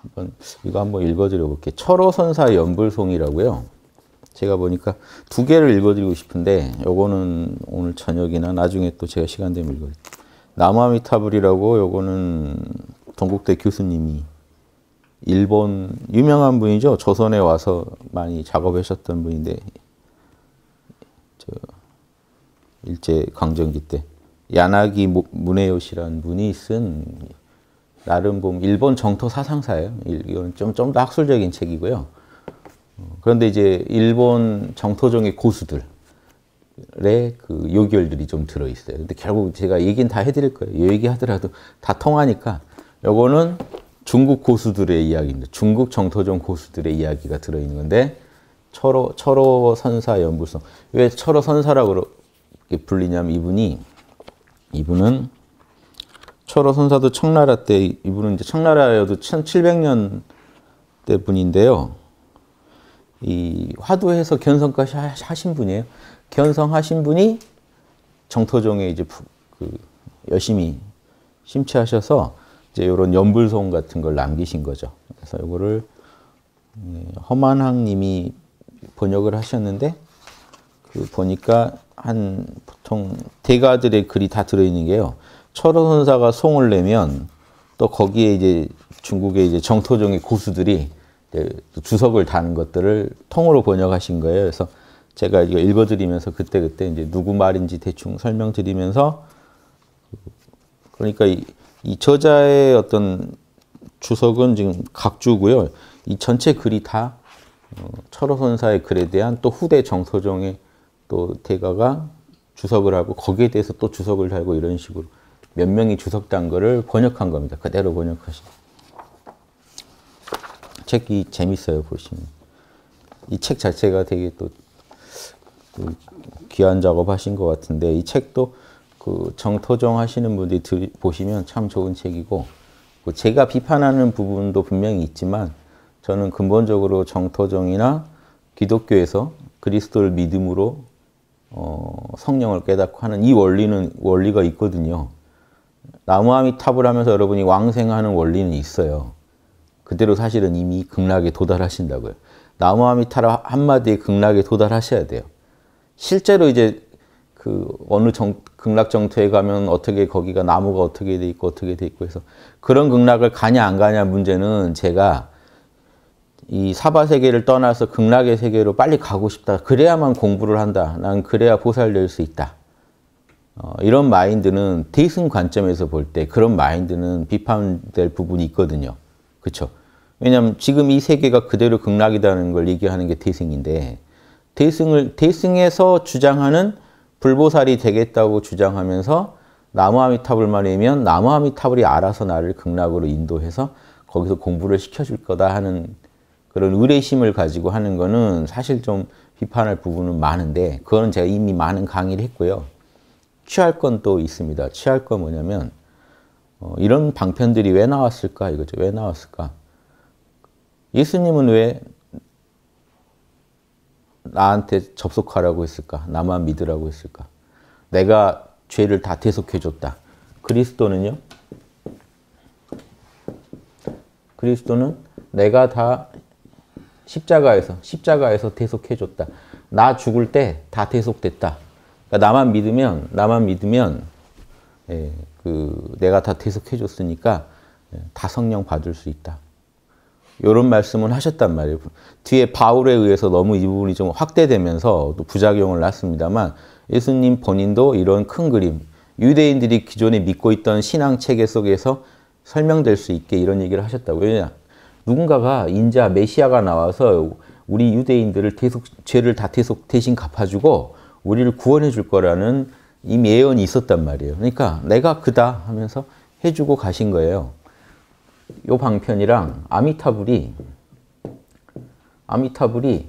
한번 이거 한번 읽어드려 볼게요. 철어선사 연불송이라고요. 제가 보니까 두 개를 읽어드리고 싶은데 요거는 오늘 저녁이나 나중에 또 제가 시간 되면 읽어요. 드릴게 나마미타불이라고 요거는 동국대 교수님이 일본 유명한 분이죠. 조선에 와서 많이 작업하셨던 분인데 저 일제 강점기 때 야나기 문에요시라는 분이 쓴 나름 보면 일본 정토 사상사예요. 이건 좀좀 학술적인 책이고요. 어, 그런데 이제 일본 정토종의 고수들의 그 요결들이 좀 들어 있어요. 근데 결국 제가 얘기는 다 해드릴 거예요. 얘기 하더라도 다 통하니까 요거는 중국 고수들의 이야기입니다. 중국 정토종 고수들의 이야기가 들어 있는 건데 철호 철호 선사 연구성 왜 철호 선사라고 불리냐면 이분이 이분은 철호 선사도 청나라 때 이분은 이제 청나라여도 1700년 때 분인데요. 이 화두에서 견성까지 하신 분이에요. 견성하신 분이 정토종에 이제 그 열심히 심취하셔서 이제 이런 연불송 같은 걸 남기신 거죠. 그래서 이거를 허만항님이 예, 번역을 하셨는데 그 보니까 한 보통 대가들의 글이 다 들어있는 게요. 철원 선사가 송을 내면 또 거기에 이제 중국의 이제 정토종의 고수들이 주석을 다는 것들을 통으로 번역하신 거예요. 그래서 제가 이거 읽어드리면서 그때그때 그때 이제 누구 말인지 대충 설명드리면서 그러니까 이, 이 저자의 어떤 주석은 지금 각주고요. 이 전체 글이 다 어, 철호선사의 글에 대한 또 후대 정서종의 또 대가가 주석을 하고 거기에 대해서 또 주석을 달고 이런 식으로 몇 명이 주석 단 거를 번역한 겁니다. 그대로 번역하신. 책이 재밌어요, 보시면. 이 책 자체가 되게 또, 또 그 귀한 작업하신 것 같은데 이 책도 그 정토정 하시는 분들이 들, 보시면 참 좋은 책이고 뭐 제가 비판하는 부분도 분명히 있지만 저는 근본적으로 정토정이나 기독교에서 그리스도를 믿음으로 어, 성령을 깨닫고 하는 이 원리는 원리가 있거든요. 나무아미탑을 하면서 여러분이 왕생하는 원리는 있어요. 그대로 사실은 이미 극락에 도달하신다고요. 나무아미타 한마디에 극락에 도달하셔야 돼요. 실제로 이제 그 어느 정, 극락 정토에 가면 어떻게 거기가 나무가 어떻게 돼 있고 어떻게 돼 있고 해서 그런 극락을 가냐 안 가냐 문제는 제가 이 사바 세계를 떠나서 극락의 세계로 빨리 가고 싶다. 그래야만 공부를 한다. 난 그래야 보살될 수 있다. 어, 이런 마인드는 대승 관점에서 볼 때 그런 마인드는 비판될 부분이 있거든요. 그렇죠? 왜냐하면 지금 이 세계가 그대로 극락이라는 걸 얘기하는 게 대승인데 대승을 대승에서 주장하는 불보살이 되겠다고 주장하면서 나무아미타불만 이면 나무아미타불이 알아서 나를 극락으로 인도해서 거기서 공부를 시켜줄 거다 하는 그런 의뢰심을 가지고 하는 거는 사실 좀 비판할 부분은 많은데 그거는 제가 이미 많은 강의를 했고요. 취할 건 또 있습니다. 취할 건 뭐냐면 어, 이런 방편들이 왜 나왔을까 이거죠. 왜 나왔을까? 예수님은 왜 나한테 접속하라고 했을까? 나만 믿으라고 했을까? 내가 죄를 다 대속해줬다. 그리스도는요? 그리스도는 내가 다 십자가에서 십자가에서 대속해 줬다. 나 죽을 때 다 대속됐다. 그러니까 나만 믿으면 나만 믿으면 예, 그 내가 다 대속해 줬으니까 예, 다 성령 받을 수 있다. 이런 말씀을 하셨단 말이에요. 뒤에 바울에 의해서 너무 이 부분이 좀 확대되면서 또 부작용을 낳습니다만 예수님 본인도 이런 큰 그림, 유대인들이 기존에 믿고 있던 신앙 체계 속에서 설명될 수 있게 이런 얘기를 하셨다고. 왜냐? 누군가가 인자 메시아가 나와서 우리 유대인들을 대속, 죄를 다 대속 대신 갚아주고 우리를 구원해 줄 거라는 이미 예언이 있었단 말이에요. 그러니까 내가 그다 하면서 해주고 가신 거예요. 요 방편이랑 아미타불이 아미타불이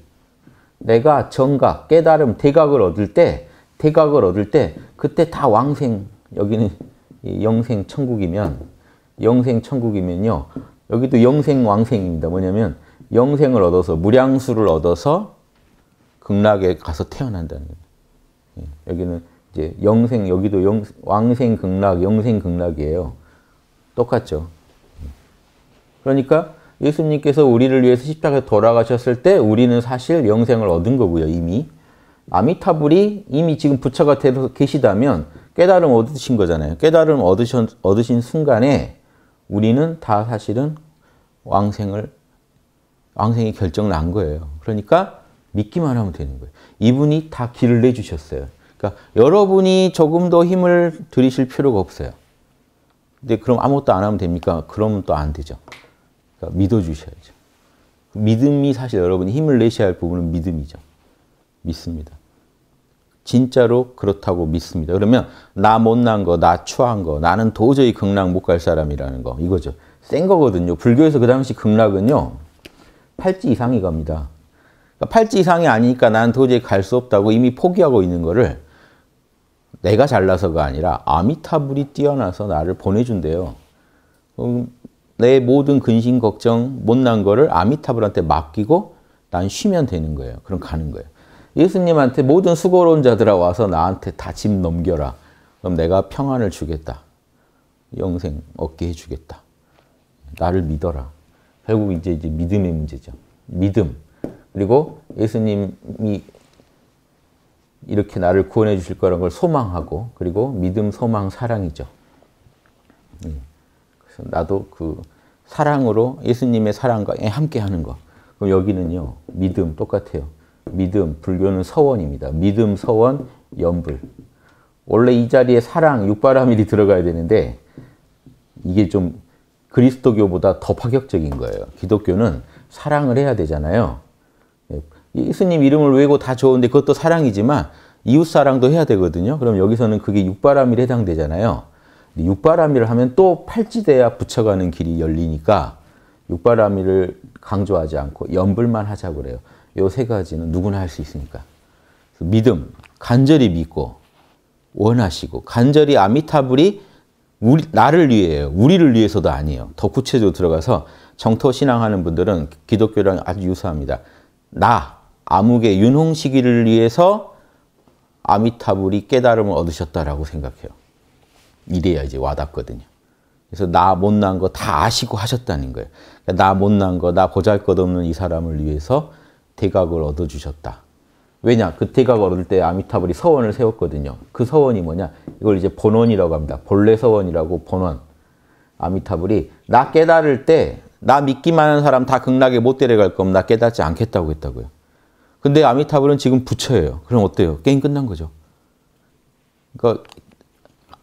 내가 정각, 깨달음, 대각을 얻을 때 대각을 얻을 때 그때 다 왕생 여기는 영생 천국이면 영생 천국이면요 여기도 영생왕생입니다. 뭐냐면 영생을 얻어서 무량수를 얻어서 극락에 가서 태어난다는 거예요. 여기는 이제 영생 여기도 영, 왕생 극락 영생 극락이에요. 똑같죠. 예. 그러니까 예수님께서 우리를 위해서 십자가에 돌아가셨을 때 우리는 사실 영생을 얻은 거고요. 이미 아미타불이 이미 지금 부처가 계시다면 깨달음 얻으신 거잖아요. 깨달음 얻으신, 얻으신 순간에 우리는 다 사실은 왕생을 왕생이 결정난 을 거예요. 그러니까 믿기만 하면 되는 거예요. 이분이 다 길을 내주셨어요. 그러니까 여러분이 조금 더 힘을 들이실 필요가 없어요. 근데 그럼 아무것도 안 하면 됩니까? 그러면 또 안 되죠. 그러니까 믿어주셔야죠. 믿음이 사실 여러분이 힘을 내셔야 할 부분은 믿음이죠. 믿습니다. 진짜로 그렇다고 믿습니다. 그러면 나 못난 거, 나 추한 거, 나는 도저히 극락 못 갈 사람이라는 거 이거죠. 센 거거든요. 불교에서 그 당시 극락은요. 팔찌 이상이 갑니다. 그러니까 팔찌 이상이 아니니까 난 도저히 갈 수 없다고 이미 포기하고 있는 거를 내가 잘나서가 아니라 아미타불이 뛰어나서 나를 보내준대요. 음, 내 모든 근심, 걱정, 못난 거를 아미타불한테 맡기고 난 쉬면 되는 거예요. 그럼 가는 거예요. 예수님한테 모든 수고로운 자들아 와서 나한테 다 짐 넘겨라. 그럼 내가 평안을 주겠다. 영생 얻게 해주겠다. 나를 믿어라. 결국 이제, 이제 믿음의 문제죠. 믿음. 그리고 예수님이 이렇게 나를 구원해 주실 거란 걸 소망하고 그리고 믿음, 소망, 사랑이죠. 예. 그래서 나도 그 사랑으로 예수님의 사랑과 함께 하는 거. 그럼 여기는요. 믿음 똑같아요. 믿음, 불교는 서원입니다. 믿음, 서원, 연불. 원래 이 자리에 사랑, 육바라밀이 들어가야 되는데 이게 좀 그리스도교보다 더 파격적인 거예요. 기독교는 사랑을 해야 되잖아요. 예, 예수님 이름을 외고 다 좋은데 그것도 사랑이지만 이웃사랑도 해야 되거든요. 그럼 여기서는 그게 육바라밀에 해당되잖아요. 육바라밀을 하면 또 팔찌대야 붙여가는 길이 열리니까 육바라밀을 강조하지 않고 연불만 하자고 그래요. 요세 가지는 누구나 할 수 있으니까. 믿음, 간절히 믿고 원하시고 간절히 아미타불이 우리, 나를 위해요. 우리를 위해서도 아니에요. 더 구체적으로 들어가서 정토 신앙하는 분들은 기독교랑 아주 유사합니다. 나, 암흑의 윤홍시기를 위해서 아미타불이 깨달음을 얻으셨다라고 생각해요. 이래야 이제 와닿거든요. 그래서 나 못난 거 다 아시고 하셨다는 거예요. 그러니까 나 못난 거, 나 보잘것없는 이 사람을 위해서 대각을 얻어주셨다. 왜냐? 그 대각을 얻을 때 아미타불이 서원을 세웠거든요. 그 서원이 뭐냐? 이걸 이제 본원이라고 합니다. 본래 서원이라고 본원. 아미타불이 나 깨달을 때 나 믿기만 하는 사람 다 극락에 못 데려갈 거면 나 깨닫지 않겠다고 했다고요. 근데 아미타불은 지금 부처예요. 그럼 어때요? 게임 끝난 거죠. 그러니까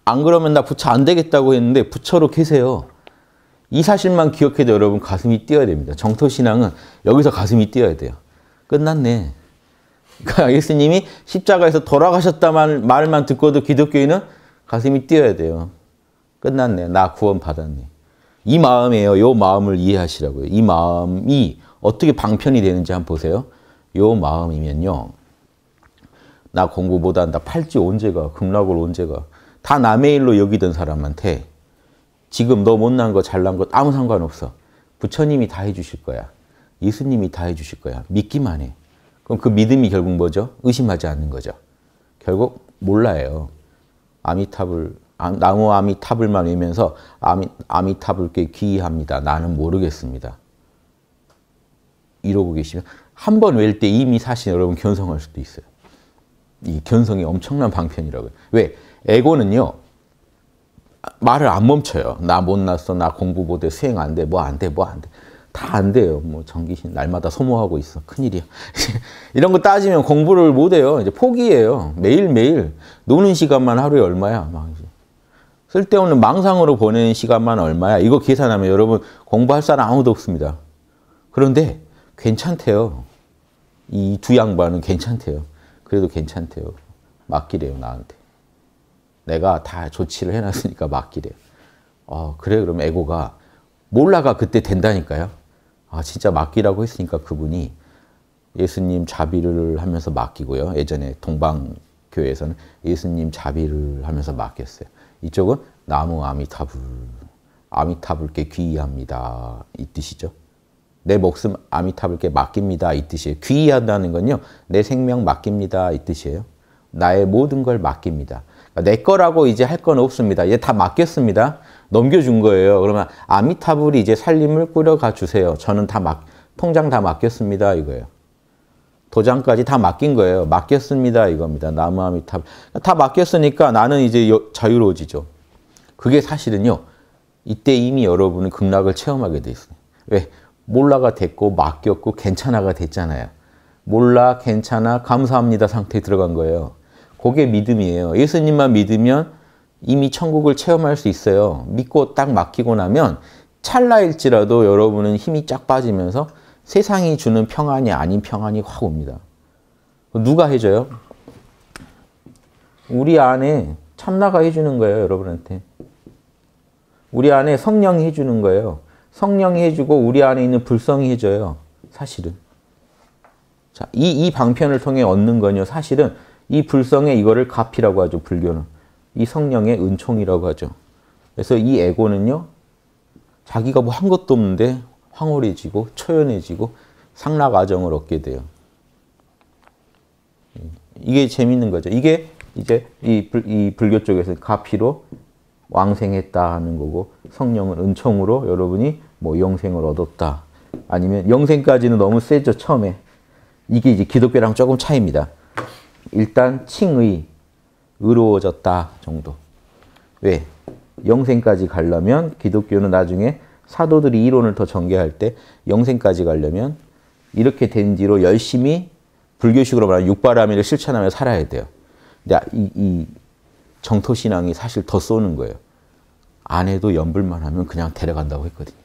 안 그러면 나 부처 안 되겠다고 했는데 부처로 계세요. 이 사실만 기억해도 여러분 가슴이 뛰어야 됩니다. 정토신앙은 여기서 가슴이 뛰어야 돼요. 끝났네. 그러니까 예수님이 십자가에서 돌아가셨다만 말만 듣고도 기독교인은 가슴이 뛰어야 돼요. 끝났네. 나 구원 받았네. 이 마음이에요. 요 마음을 이해하시라고요. 이 마음이 어떻게 방편이 되는지 한번 보세요. 요 마음이면요. 나 공부 못한다. 팔찌 온제가, 급락을 온제가. 다 남의 일로 여기던 사람한테 지금 너 못난 거 잘난 거 아무 상관없어. 부처님이 다 해주실 거야. 예수님이 다 해주실 거야. 믿기만 해. 그럼 그 믿음이 결국 뭐죠? 의심하지 않는 거죠. 결국 몰라요. 아미타불 나무 아미타불만 외면서 아미, 아미타불께 귀의합니다. 나는 모르겠습니다. 이러고 계시면 한 번 외울 때 이미 사실 여러분 견성할 수도 있어요. 이 견성이 엄청난 방편이라고요. 왜? 에고는요. 말을 안 멈춰요. 나 못났어. 나 공부 못해. 수행 안 돼. 뭐 안 돼. 뭐 안 돼. 다안 돼요. 뭐 전기신 날마다 소모하고 있어. 큰일이야. 이런 거 따지면 공부를 못 해요. 이제 포기해요. 매일매일 노는 시간만 하루에 얼마야. 막 쓸데없는 망상으로 보내는 시간만 얼마야. 이거 계산하면 여러분 공부할 사람 아무도 없습니다. 그런데 괜찮대요. 이 두 양반은 괜찮대요. 그래도 괜찮대요. 맡기래요, 나한테. 내가 다 조치를 해놨으니까 맡기래요. 어, 아, 그래? 그럼 에고가 몰라가 그때 된다니까요. 아 진짜 맡기라고 했으니까 그분이 예수님 자비를 하면서 맡기고요. 예전에 동방교회에서는 예수님 자비를 하면서 맡겼어요. 이쪽은 나무 아미타불, 아미타불께 귀의합니다. 이 뜻이죠. 내 목숨 아미타불께 맡깁니다. 이 뜻이에요. 귀의한다는 건요. 내 생명 맡깁니다. 이 뜻이에요. 나의 모든 걸 맡깁니다. 그러니까 내 거라고 이제 할 건 없습니다. 이다 맡겼습니다. 넘겨준 거예요. 그러면 아미타불이 이제 살림을 꾸려가 주세요. 저는 다 막, 통장 다 맡겼습니다. 이거예요. 도장까지 다 맡긴 거예요. 맡겼습니다. 이겁니다. 나무 아미타불. 다 맡겼으니까 나는 이제 여, 자유로워지죠. 그게 사실은요. 이때 이미 여러분은 극락을 체험하게 돼 있어요. 왜? 몰라가 됐고 맡겼고 괜찮아가 됐잖아요. 몰라, 괜찮아, 감사합니다 상태에 들어간 거예요. 그게 믿음이에요. 예수님만 믿으면 이미 천국을 체험할 수 있어요. 믿고 딱 맡기고 나면 찰나일지라도 여러분은 힘이 쫙 빠지면서 세상이 주는 평안이 아닌 평안이 확 옵니다. 누가 해줘요? 우리 안에 참나가 해주는 거예요, 여러분한테. 우리 안에 성령이 해주는 거예요. 성령이 해주고 우리 안에 있는 불성이 해줘요, 사실은. 자, 이, 이 방편을 통해 얻는 건요, 사실은 이 불성에 이거를 가피라고 하죠, 불교는. 이 성령의 은총이라고 하죠. 그래서 이 에고는요, 자기가 뭐 한 것도 없는데 황홀해지고 초연해지고 상락아정을 얻게 돼요. 이게 재밌는 거죠. 이게 이제 이, 불, 이 불교 쪽에서 가피로 왕생했다 하는 거고 성령은 은총으로 여러분이 뭐 영생을 얻었다. 아니면 영생까지는 너무 세죠, 처음에. 이게 이제 기독교랑 조금 차이입니다. 일단 칭의, 의로워졌다 정도. 왜? 영생까지 가려면 기독교는 나중에 사도들이 이론을 더 전개할 때 영생까지 가려면 이렇게 된 뒤로 열심히 불교식으로 말하는 육바라밀을 실천하며 살아야 돼요. 근데 아, 이, 이 정토신앙이 사실 더 쏘는 거예요. 안 해도 연불만 하면 그냥 데려간다고 했거든요.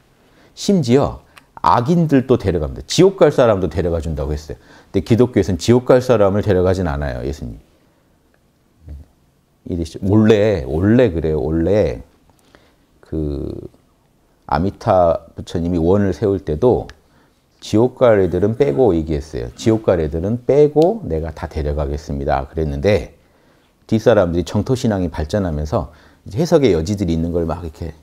심지어 악인들도 데려갑니다. 지옥 갈 사람도 데려가 준다고 했어요. 근데 기독교에서는 지옥 갈 사람을 데려가진 않아요, 예수님. 일이시 원래 원래 그래요. 원래 그 아미타 부처님이 원을 세울 때도 지옥갈 애들은 빼고 얘기했어요. 지옥갈 애들은 빼고 내가 다 데려가겠습니다. 그랬는데 뒷사람들이 정토신앙이 발전하면서 해석의 여지들이 있는 걸 막 이렇게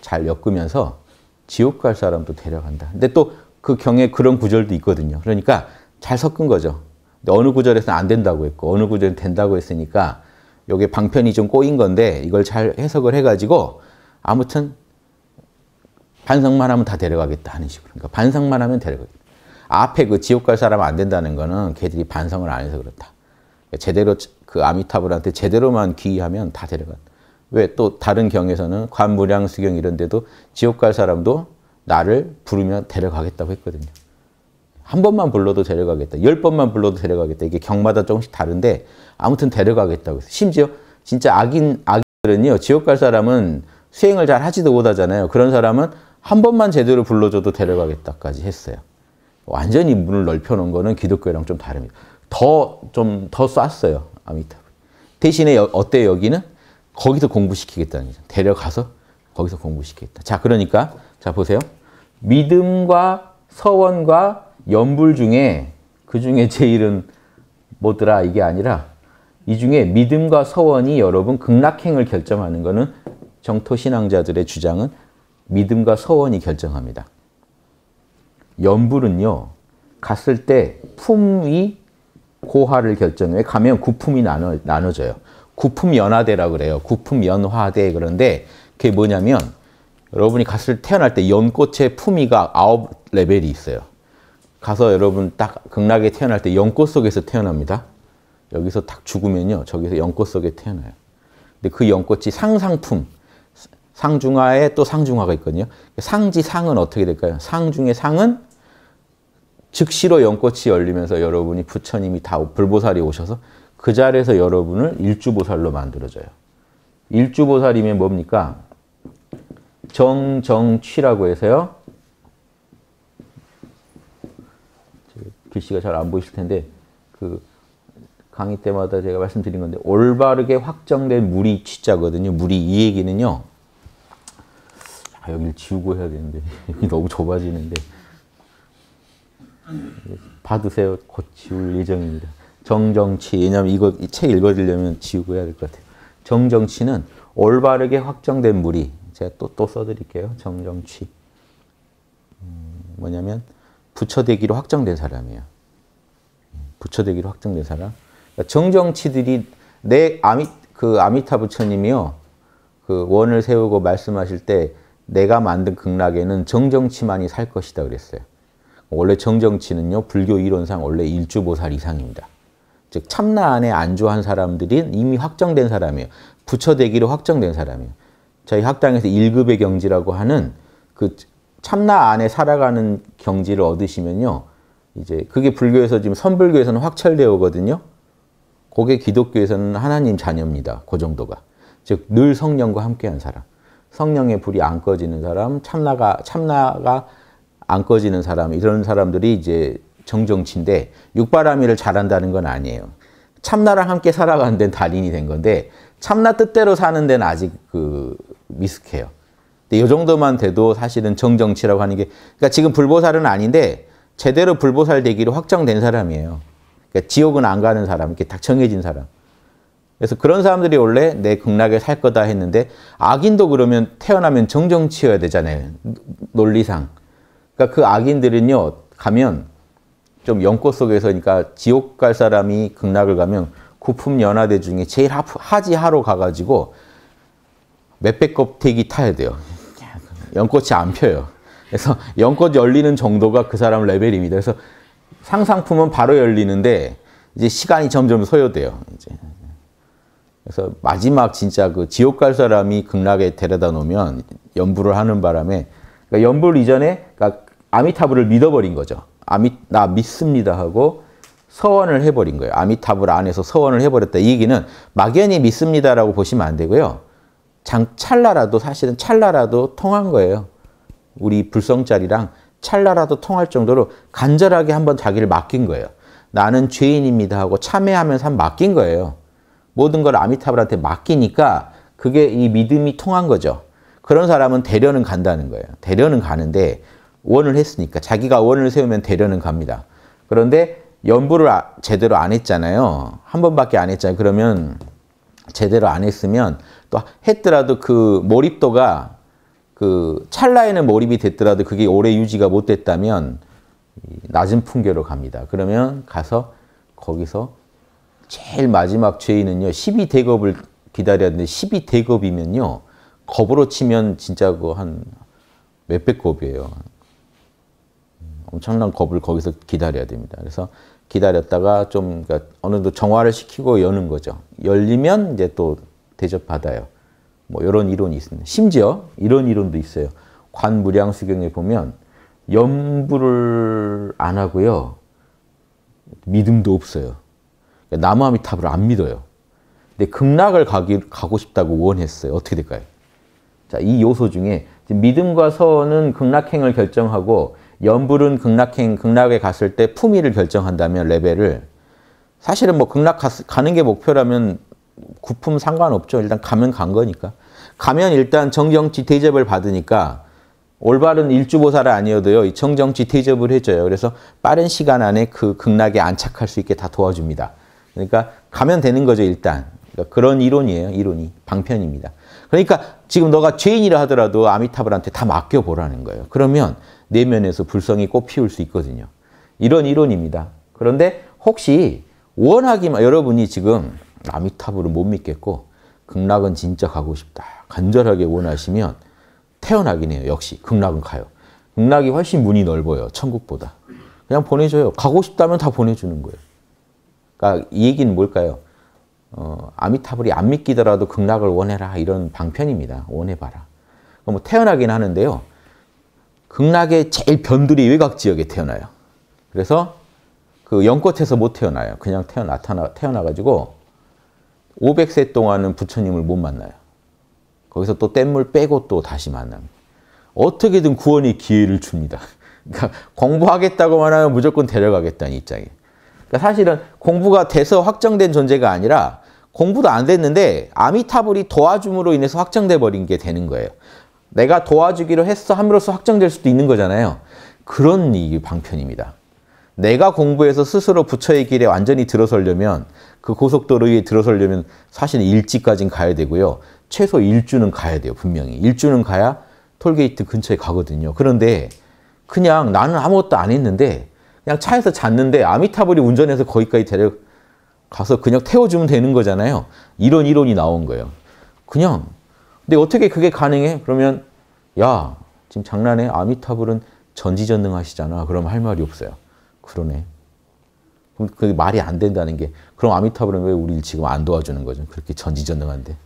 잘 엮으면서 지옥 갈 사람도 데려간다. 근데 또 그 경에 그런 구절도 있거든요. 그러니까 잘 섞은 거죠. 근데 어느 구절에서는 안 된다고 했고 어느 구절은 된다고 했으니까 여기 방편이 좀 꼬인 건데 이걸 잘 해석을 해가지고 아무튼 반성만 하면 다 데려가겠다 하는 식으로. 그러니까 반성만 하면 데려가겠다. 앞에 그 지옥 갈 사람 안 된다는 거는 걔들이 반성을 안 해서 그렇다. 그러니까 제대로 그 아미타불한테 제대로만 귀의하면 다 데려간. 왜또 다른 경에서는 관무량 수경 이런 데도 지옥 갈 사람도 나를 부르면 데려가겠다고 했거든요. 한 번만 불러도 데려가겠다. 열 번만 불러도 데려가겠다. 이게 경마다 조금씩 다른데 아무튼 데려가겠다고 해서 심지어 진짜 악인 악인들은요. 지옥 갈 사람은 수행을 잘 하지도 못하잖아요. 그런 사람은 한 번만 제대로 불러줘도 데려가겠다까지 했어요. 완전히 문을 넓혀놓은 거는 기독교랑 좀 다릅니다. 더 좀더 쐈어요. 아미타불. 대신에 여, 어때 여기는 거기서 공부시키겠다는 거죠. 데려가서 거기서 공부시키겠다. 자 그러니까 자 보세요. 믿음과 서원과 연불 중에 그 중에 제일은 뭐더라 이게 아니라 이 중에 믿음과 서원이 여러분 극락행을 결정하는 것은 정토 신앙자들의 주장은 믿음과 서원이 결정합니다. 연불은요. 갔을 때 품위 고하를 결정해 가면 구품이 나눠, 나눠져요. 구품연화대라 그래요. 구품연화대 그런데 그게 뭐냐면 여러분이 갔을 태어날 때 연꽃의 품위가 아홉 레벨이 있어요. 가서 여러분 딱 극락에 태어날 때 연꽃 속에서 태어납니다. 여기서 딱 죽으면요. 저기서 연꽃 속에 태어나요. 근데 그 연꽃이 상상품, 상중하에 또 상중하가 있거든요. 상지 상은 어떻게 될까요? 상중의 상은 즉시로 연꽃이 열리면서 여러분이 부처님이 다 불보살이 오셔서 그 자리에서 여러분을 일주보살로 만들어줘요. 일주보살이면 뭡니까? 정정취라고 해서요. 글씨가 잘 안 보이실 텐데 그 강의 때마다 제가 말씀드린 건데 올바르게 확정된 무리 취자거든요 무리 이 얘기는요. 아, 여기를 지우고 해야 되는데 여기 너무 좁아지는데 받으세요. 곧 지울 예정입니다. 정정치 왜냐하면 이거 책 읽어드리려면 지우고 해야 될 것 같아요. 정정치는 올바르게 확정된 무리 제가 또또 써드릴게요. 정정치 음, 뭐냐면 부처되기로 확정된 사람이에요. 부처되기로 확정된 사람. 그러니까 정정치들이 내 아미 그 아미타 부처님이요 그 원을 세우고 말씀하실 때 내가 만든 극락에는 정정치만이 살 것이다 그랬어요. 원래 정정치는요 불교 이론상 원래 일주보살 이상입니다. 즉 참나 안에 안주한 사람들이 이미 확정된 사람이에요. 부처되기로 확정된 사람이에요. 저희 학당에서 1급의 경지라고 하는 그 참나 안에 살아가는 경지를 얻으시면요. 이제 그게 불교에서 지금 선불교에서는 확철되어 오거든요. 그게 기독교에서는 하나님 자녀입니다. 그 정도가. 즉 늘 성령과 함께한 사람. 성령의 불이 안 꺼지는 사람, 참나가 참나가 안 꺼지는 사람 이런 사람들이 이제 정정치인데 육바라밀을 잘한다는 건 아니에요. 참나랑 함께 살아가는 데는 달인이 된 건데 참나 뜻대로 사는 데는 아직 그 미숙해요. 근데 네, 이 정도만 돼도 사실은 정정치라고 하는 게 그러니까 지금 불보살은 아닌데 제대로 불보살 되기로 확정된 사람이에요. 그러니까 지옥은 안 가는 사람, 이렇게 딱 정해진 사람. 그래서 그런 사람들이 원래 내 극락에 살 거다 했는데 악인도 그러면 태어나면 정정치여야 되잖아요. 논리상. 그러니까 그 악인들은요. 가면 좀 연꽃 속에서니까 그러니까 지옥 갈 사람이 극락을 가면 구품연화대 중에 제일 하, 하지 하로 가가지고 몇백 껍데기 타야 돼요. 연꽃이 안 펴요. 그래서 연꽃 열리는 정도가 그 사람 레벨입니다. 그래서 상상품은 바로 열리는데 이제 시간이 점점 소요돼요. 이제. 그래서 마지막 진짜 그 지옥 갈 사람이 극락에 데려다 놓으면 연부를 하는 바람에 그러니까 연불 이전에 그러니까 아미타불을 믿어버린 거죠. 아미 나 믿습니다 하고 서원을 해버린 거예요. 아미타불 안에서 서원을 해버렸다. 이 얘기는 막연히 믿습니다라고 보시면 안 되고요. 장 찰나라도 사실은 찰나라도 통한 거예요. 우리 불성자리랑 찰나라도 통할 정도로 간절하게 한번 자기를 맡긴 거예요. 나는 죄인입니다 하고 참회하면서 한 맡긴 거예요. 모든 걸 아미타불한테 맡기니까 그게 이 믿음이 통한 거죠. 그런 사람은 대려는 간다는 거예요. 대려는 가는데 원을 했으니까 자기가 원을 세우면 대려는 갑니다. 그런데 연부를 아, 제대로 안 했잖아요. 한 번밖에 안 했잖아요. 그러면 제대로 안 했으면 또 했더라도 그 몰입도가 그 찰나에는 몰입이 됐더라도 그게 오래 유지가 못 됐다면 낮은 풍계로 갑니다. 그러면 가서 거기서 제일 마지막 죄인은요. 12대겁을 기다렸는데 12대겁이면요. 겁으로 치면 진짜 그 한 몇백 겁이에요. 엄청난 겁을 거기서 기다려야 됩니다. 그래서 기다렸다가 좀 그러니까 어느 정도 정화를 시키고 여는 거죠. 열리면 이제 또 대접받아요. 뭐 이런 이론이 있습니다. 심지어 이런 이론도 있어요. 관무량수경에 보면 염불을 안 하고요. 믿음도 없어요. 그러니까 남아미탑을 안 믿어요. 근데 극락을 가기, 가고 싶다고 원했어요. 어떻게 될까요? 자, 이 요소 중에 믿음과 서는 극락행을 결정하고 염불은 극락행, 극락에 갔을 때 품위를 결정한다면 레벨을 사실은 뭐 극락 가, 는게 목표라면 구품 상관없죠. 일단 가면 간 거니까. 가면 일단 정정치 대접을 받으니까 올바른 일주보사를 아니어도요. 이 정정치 대접을 해줘요. 그래서 빠른 시간 안에 그 극락에 안착할 수 있게 다 도와줍니다. 그러니까 가면 되는 거죠. 일단. 그러니까 그런 이론이에요. 이론이. 방편입니다. 그러니까 지금 너가 죄인이라 하더라도 아미타불한테 다 맡겨보라는 거예요. 그러면 내면에서 불성이 꽃 피울 수 있거든요. 이런 이론입니다. 그런데 혹시 원하기만 여러분이 지금 아미타불을 못 믿겠고 극락은 진짜 가고 싶다. 간절하게 원하시면 태어나긴 해요. 역시 극락은 가요. 극락이 훨씬 문이 넓어요. 천국보다. 그냥 보내줘요. 가고 싶다면 다 보내주는 거예요. 그러니까 이 얘기는 뭘까요? 어, 아미타불이 안 믿기더라도 극락을 원해라 이런 방편입니다. 원해봐라. 뭐 태어나긴 하는데요. 극락의 제일 변두리 외곽 지역에 태어나요. 그래서 그 연꽃에서 못 태어나요. 그냥 태어나 태어나 가지고 500세 동안은 부처님을 못 만나요. 거기서 또 뗏물 빼고 또 다시 만납니 어떻게든 구원의 기회를 줍니다. 그러니까 공부하겠다고만 하면 무조건 데려가겠다는 입장이에요. 그러니까 사실은 공부가 돼서 확정된 존재가 아니라 공부도 안 됐는데 아미타불이 도와줌으로 인해서 확정돼 버린 게 되는 거예요. 내가 도와주기로 했어 함으로써 확정될 수도 있는 거잖아요. 그런 이 방편입니다. 내가 공부해서 스스로 부처의 길에 완전히 들어서려면 그 고속도로에 들어서려면 사실 일찍까진 가야 되고요. 최소 일주는 가야 돼요. 분명히. 일주는 가야 톨게이트 근처에 가거든요. 그런데 그냥 나는 아무것도 안 했는데 그냥 차에서 잤는데 아미타불이 운전해서 거기까지 데려가서 그냥 태워주면 되는 거잖아요. 이런 이론이 나온 거예요. 그냥 근데 어떻게 그게 가능해? 그러면 야 지금 장난해? 아미타불은 전지전능하시잖아. 그럼 할 말이 없어요. 그러네. 그럼 그게 말이 안 된다는 게 그럼 아미타불은 왜 우리를 지금 안 도와주는 거죠? 그렇게 전지전능한데.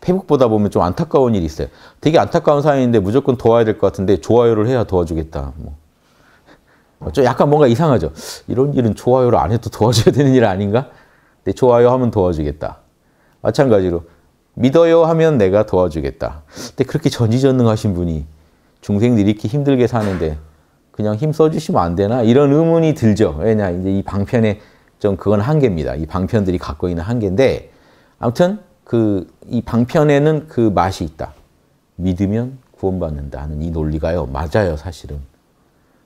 페북 보다 보면 좀 안타까운 일이 있어요. 되게 안타까운 사연인데 무조건 도와야 될 것 같은데 좋아요를 해야 도와주겠다. 뭐. 약간 뭔가 이상하죠. 이런 일은 좋아요를 안 해도 도와줘야 되는 일 아닌가? 근데 좋아요 하면 도와주겠다. 마찬가지로 믿어요 하면 내가 도와주겠다. 근데 그렇게 전지전능하신 분이 중생들이 이렇게 힘들게 사는데 그냥 힘 써주시면 안 되나? 이런 의문이 들죠. 왜냐, 이제 이 방편에 좀 그건 한계입니다. 이 방편들이 갖고 있는 한계인데, 아무튼 그, 이 방편에는 그 맛이 있다. 믿으면 구원받는다 는이 논리가요. 맞아요, 사실은.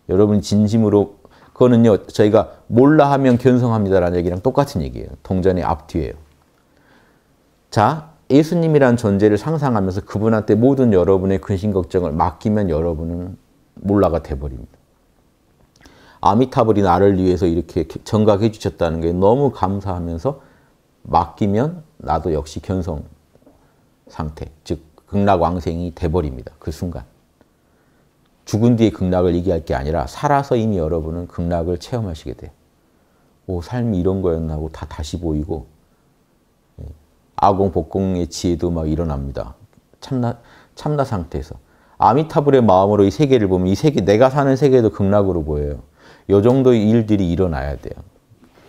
여러분 진심으로, 그거는요, 저희가 몰라 하면 견성합니다라는 얘기랑 똑같은 얘기예요. 동전의 앞뒤예요. 자, 예수님이란 존재를 상상하면서 그분한테 모든 여러분의 근심 걱정을 맡기면 여러분은 몰라가 돼버립니다. 아미타불이 나를 위해서 이렇게 정각해 주셨다는 게 너무 감사하면서 맡기면 나도 역시 견성 상태, 즉 극락왕생이 돼버립니다. 그 순간. 죽은 뒤에 극락을 얘기할 게 아니라 살아서 이미 여러분은 극락을 체험하시게 돼요. 오, 삶이 이런 거였나 하고 다 다시 보이고 예, 아공 복공의 지혜도 막 일어납니다. 참나, 참나 상태에서. 아미타불의 마음으로 이 세계를 보면 이 세계, 내가 사는 세계도 극락으로 보여요. 요 정도의 일들이 일어나야 돼요.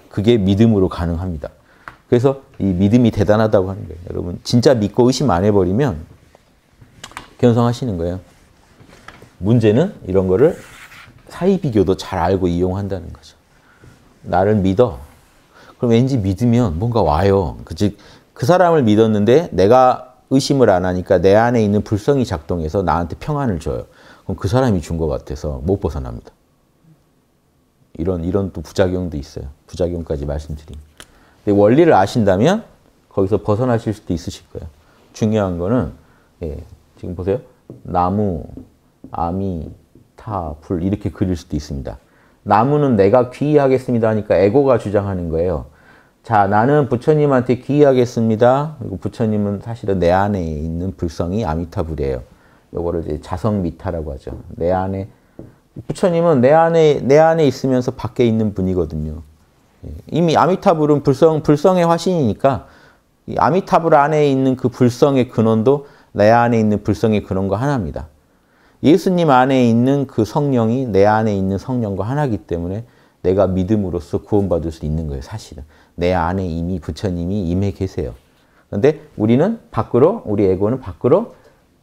그게 믿음으로 가능합니다. 그래서 이 믿음이 대단하다고 하는 거예요. 여러분 진짜 믿고 의심 안 해버리면 견성하시는 거예요. 문제는 이런 거를 사이 비교도 잘 알고 이용한다는 거죠. 나를 믿어. 그럼 왠지 믿으면 뭔가 와요. 즉, 그 사람을 믿었는데 내가 의심을 안 하니까 내 안에 있는 불성이 작동해서 나한테 평안을 줘요. 그럼 그 사람이 준 것 같아서 못 벗어납니다. 이런 이런 또 부작용도 있어요. 부작용까지 말씀드립니다. 근데 원리를 아신다면 거기서 벗어나실 수도 있으실 거예요. 중요한 거는 예, 지금 보세요. 나무, 아미, 타, 불 이렇게 그릴 수도 있습니다. 나무는 내가 귀의하겠습니다 하니까 에고가 주장하는 거예요. 자, 나는 부처님한테 귀의하겠습니다. 그리고 부처님은 사실은 내 안에 있는 불성이 아미타불이에요. 요거를 이제 자성미타라고 하죠. 내 안에 부처님은 내 안에 내 안에 있으면서 밖에 있는 분이거든요. 예, 이미 아미타불은 불성 불성의 화신이니까 아미타불 안에 있는 그 불성의 근원도 내 안에 있는 불성의 근원과 하나입니다. 예수님 안에 있는 그 성령이 내 안에 있는 성령과 하나이기 때문에 내가 믿음으로써 구원받을 수 있는 거예요, 사실은. 내 안에 이미 부처님이 임해 계세요. 그런데 우리는 밖으로, 우리 에고는 밖으로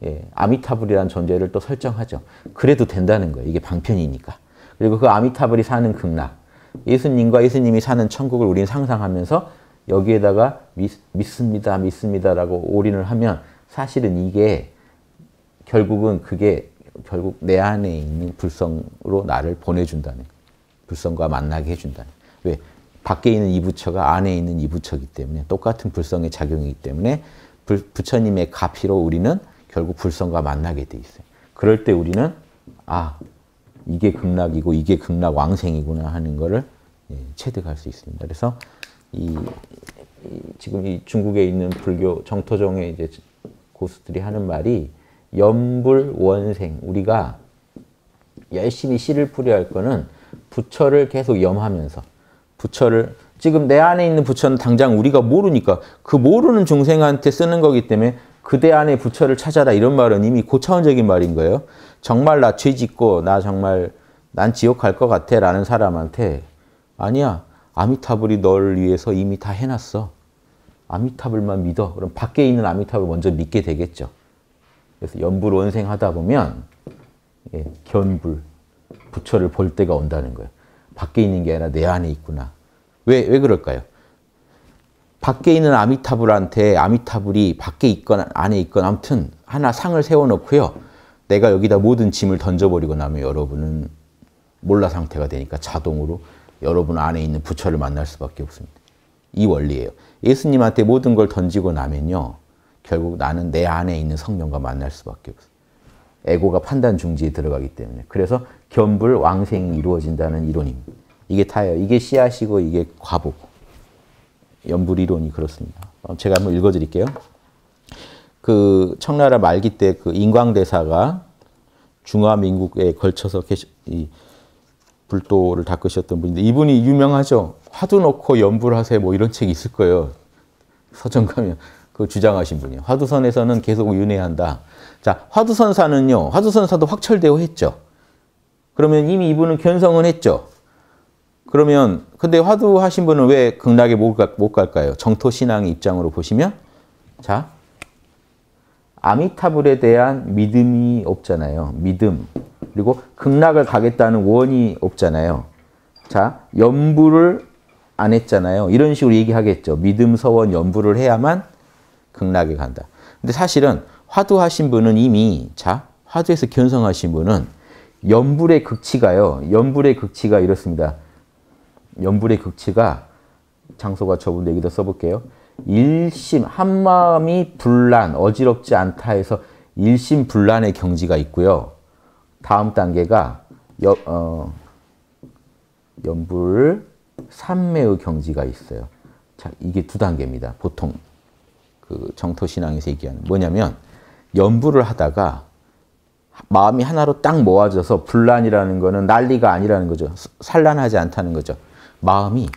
예, 아미타불이라는 존재를 또 설정하죠. 그래도 된다는 거예요. 이게 방편이니까. 그리고 그 아미타불이 사는 극락, 예수님과 예수님이 사는 천국을 우리는 상상하면서 여기에다가 믿, 습니다 믿습니다라고 올인을 하면 사실은 이게 결국은 그게 결국 내 안에 있는 불성으로 나를 보내준다는 불성과 만나게 해준다는 왜 밖에 있는 이 부처가 안에 있는 이 부처이기 때문에 똑같은 불성의 작용이기 때문에 부처님의 가피로 우리는 결국 불성과 만나게 돼 있어요. 그럴 때 우리는 아 이게 극락이고 이게 극락 왕생이구나 하는 거를 예, 체득할 수 있습니다. 그래서 이, 이, 지금 이 중국에 있는 불교 정토종의 이제 고수들이 하는 말이 염불 원생 우리가 열심히 씨를 뿌려야 할 거는 부처를 계속 염하면서 부처를 지금 내 안에 있는 부처는 당장 우리가 모르니까 그 모르는 중생한테 쓰는 거기 때문에 그대 안에 부처를 찾아라 이런 말은 이미 고차원적인 말인 거예요. 정말 나 죄 짓고 나 정말 난 지옥 갈 것 같아 라는 사람한테 아니야 아미타불이 널 위해서 이미 다 해놨어. 아미타불만 믿어. 그럼 밖에 있는 아미타불 먼저 믿게 되겠죠. 그래서 연불원생 하다 보면 예, 견불, 부처를 볼 때가 온다는 거예요. 밖에 있는 게 아니라 내 안에 있구나. 왜, 왜 그럴까요? 밖에 있는 아미타불한테 아미타불이 밖에 있건 안에 있건 아무튼 하나 상을 세워놓고요. 내가 여기다 모든 짐을 던져버리고 나면 여러분은 몰라 상태가 되니까 자동으로 여러분 안에 있는 부처를 만날 수밖에 없습니다. 이 원리예요. 예수님한테 모든 걸 던지고 나면요. 결국 나는 내 안에 있는 성령과 만날 수밖에 없어요. 에고가 판단 중지에 들어가기 때문에. 그래서 견불 왕생이 이루어진다는 이론입니다. 이게 타요. 이게 씨앗이고 이게 과보고. 연불 이론이 그렇습니다. 어, 제가 한번 읽어드릴게요. 그 청나라 말기 때 그 인광대사가 중화민국에 걸쳐서 계시, 이 불도를 닦으셨던 분인데 이분이 유명하죠. 화두 넣고 연불하세요. 뭐 이런 책이 있을 거예요. 서점 가면 그 주장하신 분이요. 화두선에서는 계속 윤회한다. 자, 화두선사는요. 화두선사도 확철대오 했죠. 그러면 이미 이분은 견성은 했죠. 그러면 근데 화두하신 분은 왜 극락에 못, 갈까요? 정토신앙의 입장으로 보시면 자 아미타불에 대한 믿음이 없잖아요. 믿음. 그리고 극락을 가겠다는 원이 없잖아요. 자, 연부를 안 했잖아요. 이런 식으로 얘기하겠죠. 믿음, 서원, 연부를 해야만 극락에 간다. 근데 사실은 화두하신 분은 이미 자, 화두에서 견성하신 분은 연불의 극치가요. 연불의 극치가 이렇습니다. 연불의 극치가 장소가 좁은데 여기다 써볼게요. 일심 한마음이 불란 어지럽지 않다 해서 일심 불란의 경지가 있고요. 다음 단계가 여, 어, 연불 삼매의 경지가 있어요. 자 이게 두 단계입니다. 보통 그 정토신앙에서 얘기하는 뭐냐면 연불을 하다가 마음이 하나로 딱 모아져서 불란이라는 거는 난리가 아니라는 거죠. 산란하지 않다는 거죠. 마음이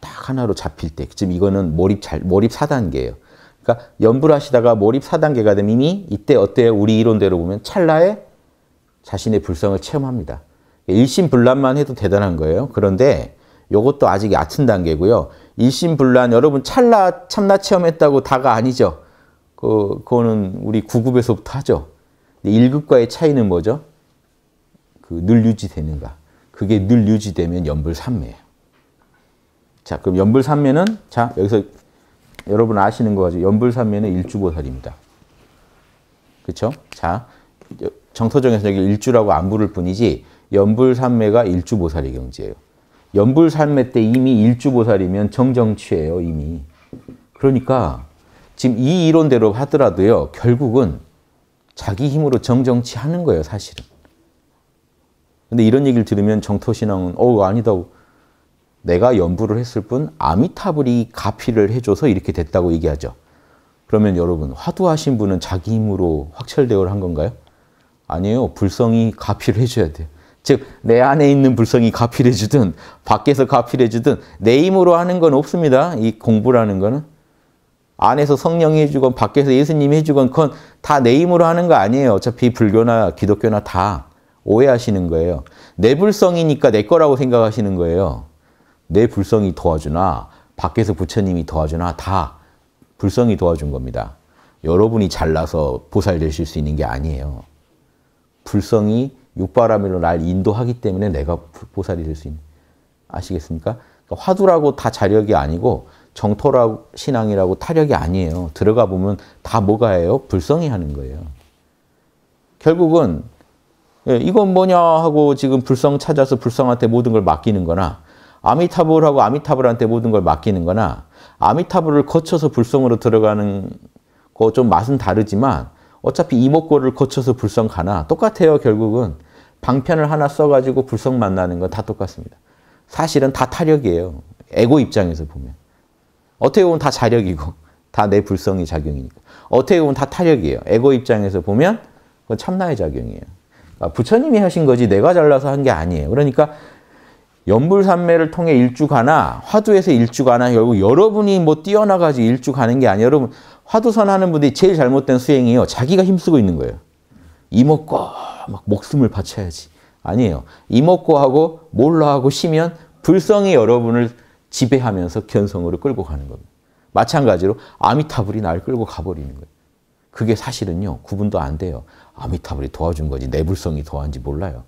딱 하나로 잡힐 때, 지금 이거는 몰입 잘, 몰입 4단계예요. 그러니까 연불 하시다가 몰입 4단계가 되면 이미 이때 어때요? 우리 이론대로 보면 찰나에 자신의 불성을 체험합니다. 일심불란만 해도 대단한 거예요. 그런데 이것도 아직 얕은 단계고요. 일심불란 여러분 찰나 참나 체험했다고 다가 아니죠. 그 그거는 우리 9급에서부터 하죠. 근데 1급과의 차이는 뭐죠? 그 늘 유지되는가. 그게 늘 유지되면 연불 3매예요. 자, 그럼 연불산매는 자, 여기서 여러분 아시는 거 가지고 연불산매는 일주보살입니다. 그렇죠? 자, 정서정에서 여기 일주라고 안 부를 뿐이지 연불산매가 일주보살의 경지예요. 연불산매 때 이미 일주보살이면 정정취예요, 이미. 그러니까 지금 이 이론대로 하더라도요, 결국은 자기 힘으로 정정치 하는 거예요, 사실은. 근데 이런 얘기를 들으면 정토신앙은 어우 아니다 내가 연부를 했을 뿐 아미타불이 가피를 해줘서 이렇게 됐다고 얘기하죠. 그러면 여러분 화두하신 분은 자기 힘으로 확철대오를 한 건가요? 아니에요. 불성이 가피를 해줘야 돼요. 즉, 내 안에 있는 불성이 가피를 해주든 밖에서 가피를 해주든 내 힘으로 하는 건 없습니다. 이 공부라는 거는. 안에서 성령이 해주건 밖에서 예수님이 해주건 그건 다 내 힘으로 하는 거 아니에요. 어차피 불교나 기독교나 다 오해하시는 거예요. 내 불성이니까 내 거라고 생각하시는 거예요. 내 불성이 도와주나 밖에서 부처님이 도와주나 다 불성이 도와준 겁니다. 여러분이 잘나서 보살되실 수 있는 게 아니에요. 불성이 육바라밀로 날 인도하기 때문에 내가 보살이 될 수 있는 아시겠습니까? 그러니까 화두라고 다 자력이 아니고 정토라고 신앙이라고 타력이 아니에요. 들어가 보면 다 뭐가예요? 불성이 하는 거예요. 결국은 예, 이건 뭐냐 하고 지금 불성 찾아서 불성한테 모든 걸 맡기는 거나 아미타불하고 아미타불한테 모든 걸 맡기는 거나 아미타불을 거쳐서 불성으로 들어가는 거 좀 맛은 다르지만 어차피 이목고를 거쳐서 불성 가나 똑같아요 결국은 방편을 하나 써가지고 불성 만나는 건 다 똑같습니다. 사실은 다 타력이에요. 에고 입장에서 보면. 어떻게 보면 다 자력이고 다 내 불성이 작용이니까. 어떻게 보면 다 타력이에요. 에고 입장에서 보면 그건 참나의 작용이에요. 아, 부처님이 하신 거지 내가 잘나서한 게 아니에요. 그러니까 연불산매를 통해 일주 가나 화두에서 일주 가나 결국 여러분이 뭐 뛰어나가지고 일주 가는 게 아니에요. 여러분 화두선 하는 분들이 제일 잘못된 수행이에요. 자기가 힘쓰고 있는 거예요. 이먹고 막 목숨을 바쳐야지. 아니에요. 이먹고 하고 몰라 하고 쉬면 불성이 여러분을 지배하면서 견성으로 끌고 가는 겁니다. 마찬가지로 아미타불이 날 끌고 가버리는 거예요. 그게 사실은요. 구분도 안 돼요. 아미타불이 도와준 거지 내 불성이 도와준지 몰라요.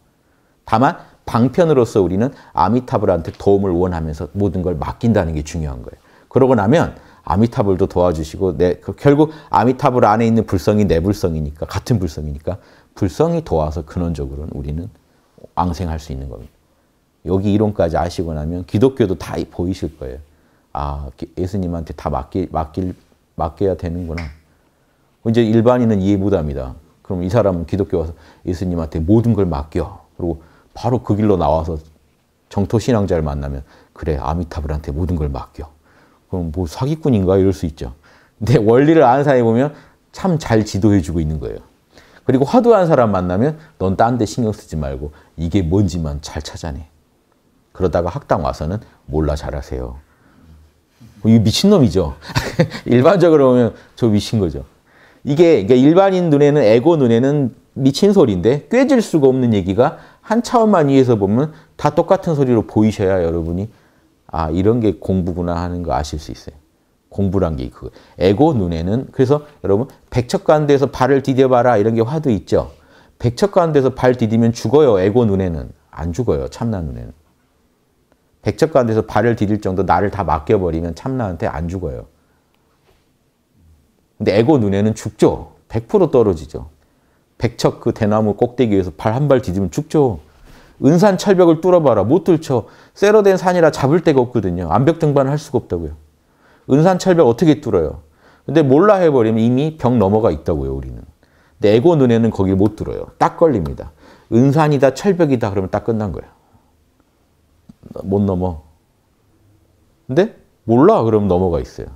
다만 방편으로서 우리는 아미타불한테 도움을 원하면서 모든 걸 맡긴다는 게 중요한 거예요. 그러고 나면 아미타불도 도와주시고 내, 그 결국 아미타불 안에 있는 불성이 내 불성이니까 같은 불성이니까 불성이 도와서 근원적으로는 우리는 앙생할 수 있는 겁니다. 여기 이론까지 아시고 나면 기독교도 다 보이실 거예요. 아 예수님한테 다 맡기, 맡길, 맡겨야 되는구나. 이제 일반인은 이해 못합니다. 그럼 이 사람은 기독교 와서 예수님한테 모든 걸 맡겨. 그리고 바로 그 길로 나와서 정토 신앙자를 만나면 그래 아미타불한테 모든 걸 맡겨. 그럼 뭐 사기꾼인가 이럴 수 있죠. 근데 원리를 아는 사람이 보면 참 잘 지도해주고 있는 거예요. 그리고 화두한 사람 만나면 넌 딴 데 신경 쓰지 말고 이게 뭔지만 잘 찾아내. 그러다가 학당 와서는 몰라 잘하세요. 뭐 이 미친놈이죠. 일반적으로 보면 저 미친 거죠. 이게 그러니까 일반인 눈에는 에고 눈에는 미친 소리인데 꿰질 수가 없는 얘기가 한 차원만 위에서 보면 다 똑같은 소리로 보이셔야 여러분이 아 이런 게 공부구나 하는 거 아실 수 있어요. 공부란 게 그거. 에고 눈에는 그래서 여러분 백척가운에서 발을 디뎌봐라 이런 게 화두 있죠. 백척가운데서 발 디디면 죽어요. 에고 눈에는 안 죽어요. 참나 눈에는. 백척가운데서 발을 디딜 정도 나를 다 맡겨버리면 참나한테 안 죽어요. 근데 에고 눈에는 죽죠. 100% 떨어지죠. 백척 그 대나무 꼭대기에서 발 한 발 디디면 죽죠. 은산 철벽을 뚫어봐라. 못 뚫죠. 세로된 산이라 잡을 데가 없거든요. 암벽 등반을 할 수가 없다고요. 은산 철벽 어떻게 뚫어요? 근데 몰라 해버리면 이미 벽 넘어가 있다고요, 우리는. 근데 에고 눈에는 거길 못 뚫어요. 딱 걸립니다. 은산이다, 철벽이다 그러면 딱 끝난 거예요. 못 넘어. 근데 몰라 그러면 넘어가 있어요.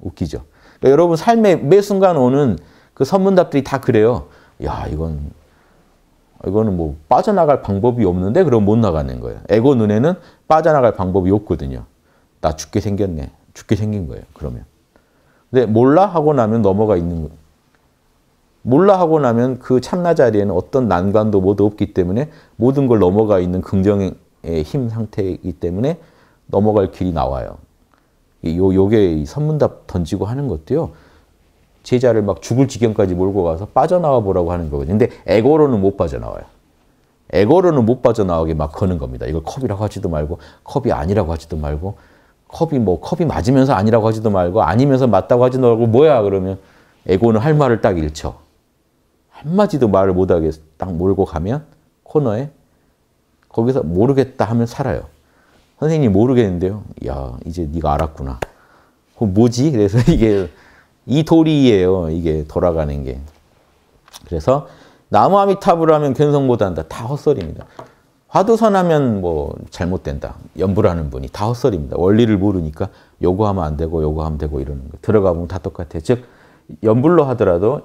웃기죠. 그러니까 여러분 삶의 매 순간 오는 그 선문답들이 다 그래요. 야 이건 이거는 뭐 빠져나갈 방법이 없는데 그럼 못 나가는 거예요. 에고 눈에는 빠져나갈 방법이 없거든요. 나 죽게 생겼네. 죽게 생긴 거예요. 그러면. 근데 몰라 하고 나면 넘어가 있는 거예요. 몰라 하고 나면 그 참나 자리에는 어떤 난관도 모두 없기 때문에 모든 걸 넘어가 있는 긍정의 힘 상태이기 때문에 넘어갈 길이 나와요. 요, 요게 선문답 던지고 하는 것도요. 제자를 막 죽을 지경까지 몰고 가서 빠져나와 보라고 하는 거거든요. 근데 에고로는 못 빠져나와요. 에고로는 못 빠져나오게 막 거는 겁니다. 이걸 컵이라고 하지도 말고 컵이 아니라고 하지도 말고 컵이 뭐 컵이 맞으면서 아니라고 하지도 말고 아니면서 맞다고 하지도 말고 뭐야 그러면 에고는 할 말을 딱 잃죠. 한마디도 말을 못하게 딱 몰고 가면 코너에 거기서 모르겠다 하면 살아요. 선생님 모르겠는데요. 야 이제 네가 알았구나. 그 뭐지? 그래서 이게 이 돌이에요. 이게 돌아가는 게. 그래서 나무 아미타불 하면 견성 못한다. 다 헛소리입니다. 화두선 하면 뭐 잘못된다. 연불하는 분이 다 헛소리입니다. 원리를 모르니까 요거 하면 안 되고 요거 하면 되고 이러는 거. 들어가 보면 다 똑같아요. 즉 연불로 하더라도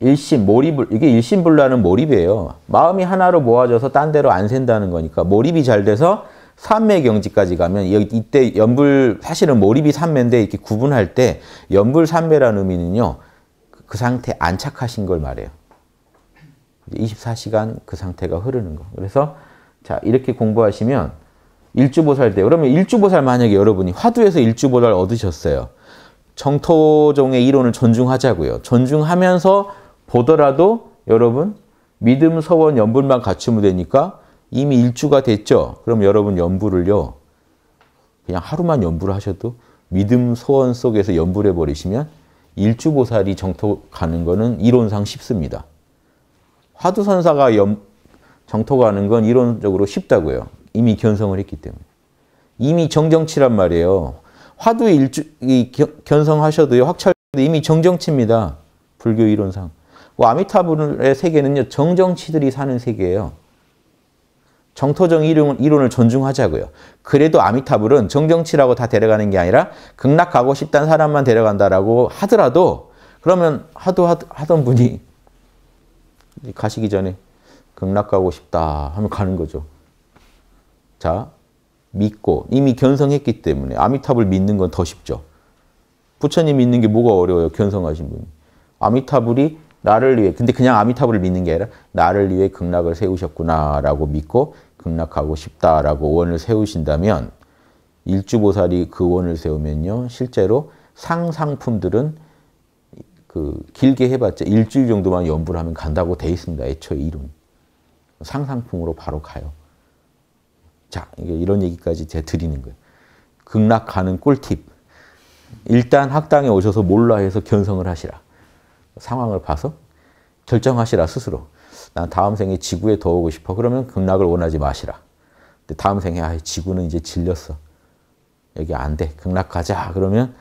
일심 몰입을 이게 일심불라는 몰입이에요. 마음이 하나로 모아져서 딴 데로 안 샌다는 거니까 몰입이 잘 돼서 산매 경지까지 가면 여기 이때 연불 사실은 몰입이 산매인데 이렇게 구분할 때 연불 산매라는 의미는요. 그, 그 상태 안착하신 걸 말해요. 24시간 그 상태가 흐르는 거. 그래서 자 이렇게 공부하시면 일주보살 때 그러면 일주보살 만약에 여러분이 화두에서 일주보살 얻으셨어요. 정토종의 이론을 존중하자고요. 존중하면서 보더라도 여러분 믿음, 서원, 연불만 갖추면 되니까 이미 일주가 됐죠? 그럼 여러분 연부를요. 그냥 하루만 연부를 하셔도 믿음 소원 속에서 연부를 해버리시면 일주보살이 정토 가는 거는 이론상 쉽습니다. 화두선사가 연, 정토 가는 건 이론적으로 쉽다고요. 이미 견성을 했기 때문에. 이미 정정치란 말이에요. 화두 일주 이, 견성하셔도요. 확찰도 이미 정정치입니다. 불교 이론상. 뭐 아미타불의 세계는요. 정정치들이 사는 세계예요. 정토정 이론을, 이론을 존중하자고요. 그래도 아미타불은 정정치라고 다 데려가는 게 아니라 극락 가고 싶다는 사람만 데려간다라고 하더라도 그러면 하도 하던 분이 가시기 전에 극락 가고 싶다 하면 가는 거죠. 자, 믿고 이미 견성했기 때문에 아미타불 믿는 건 더 쉽죠. 부처님 믿는 게 뭐가 어려워요? 견성하신 분이. 아미타불이 나를 위해, 근데 그냥 아미타불을 믿는 게 아니라 나를 위해 극락을 세우셨구나라고 믿고 극락하고 싶다라고 원을 세우신다면 일주보살이 그 원을 세우면요. 실제로 상상품들은 그 길게 해봤자 일주일 정도만 연불 하면 간다고 돼 있습니다. 애초에 이론. 상상품으로 바로 가요. 자, 이런 얘기까지 제가 드리는 거예요. 극락 가는 꿀팁. 일단 학당에 오셔서 몰라 해서 견성을 하시라. 상황을 봐서 결정하시라 스스로. 난 다음 생에 지구에 더 오고 싶어. 그러면 극락을 원하지 마시라. 근데 다음 생에 아, 지구는 이제 질렸어. 여기 안 돼. 극락 가자. 그러면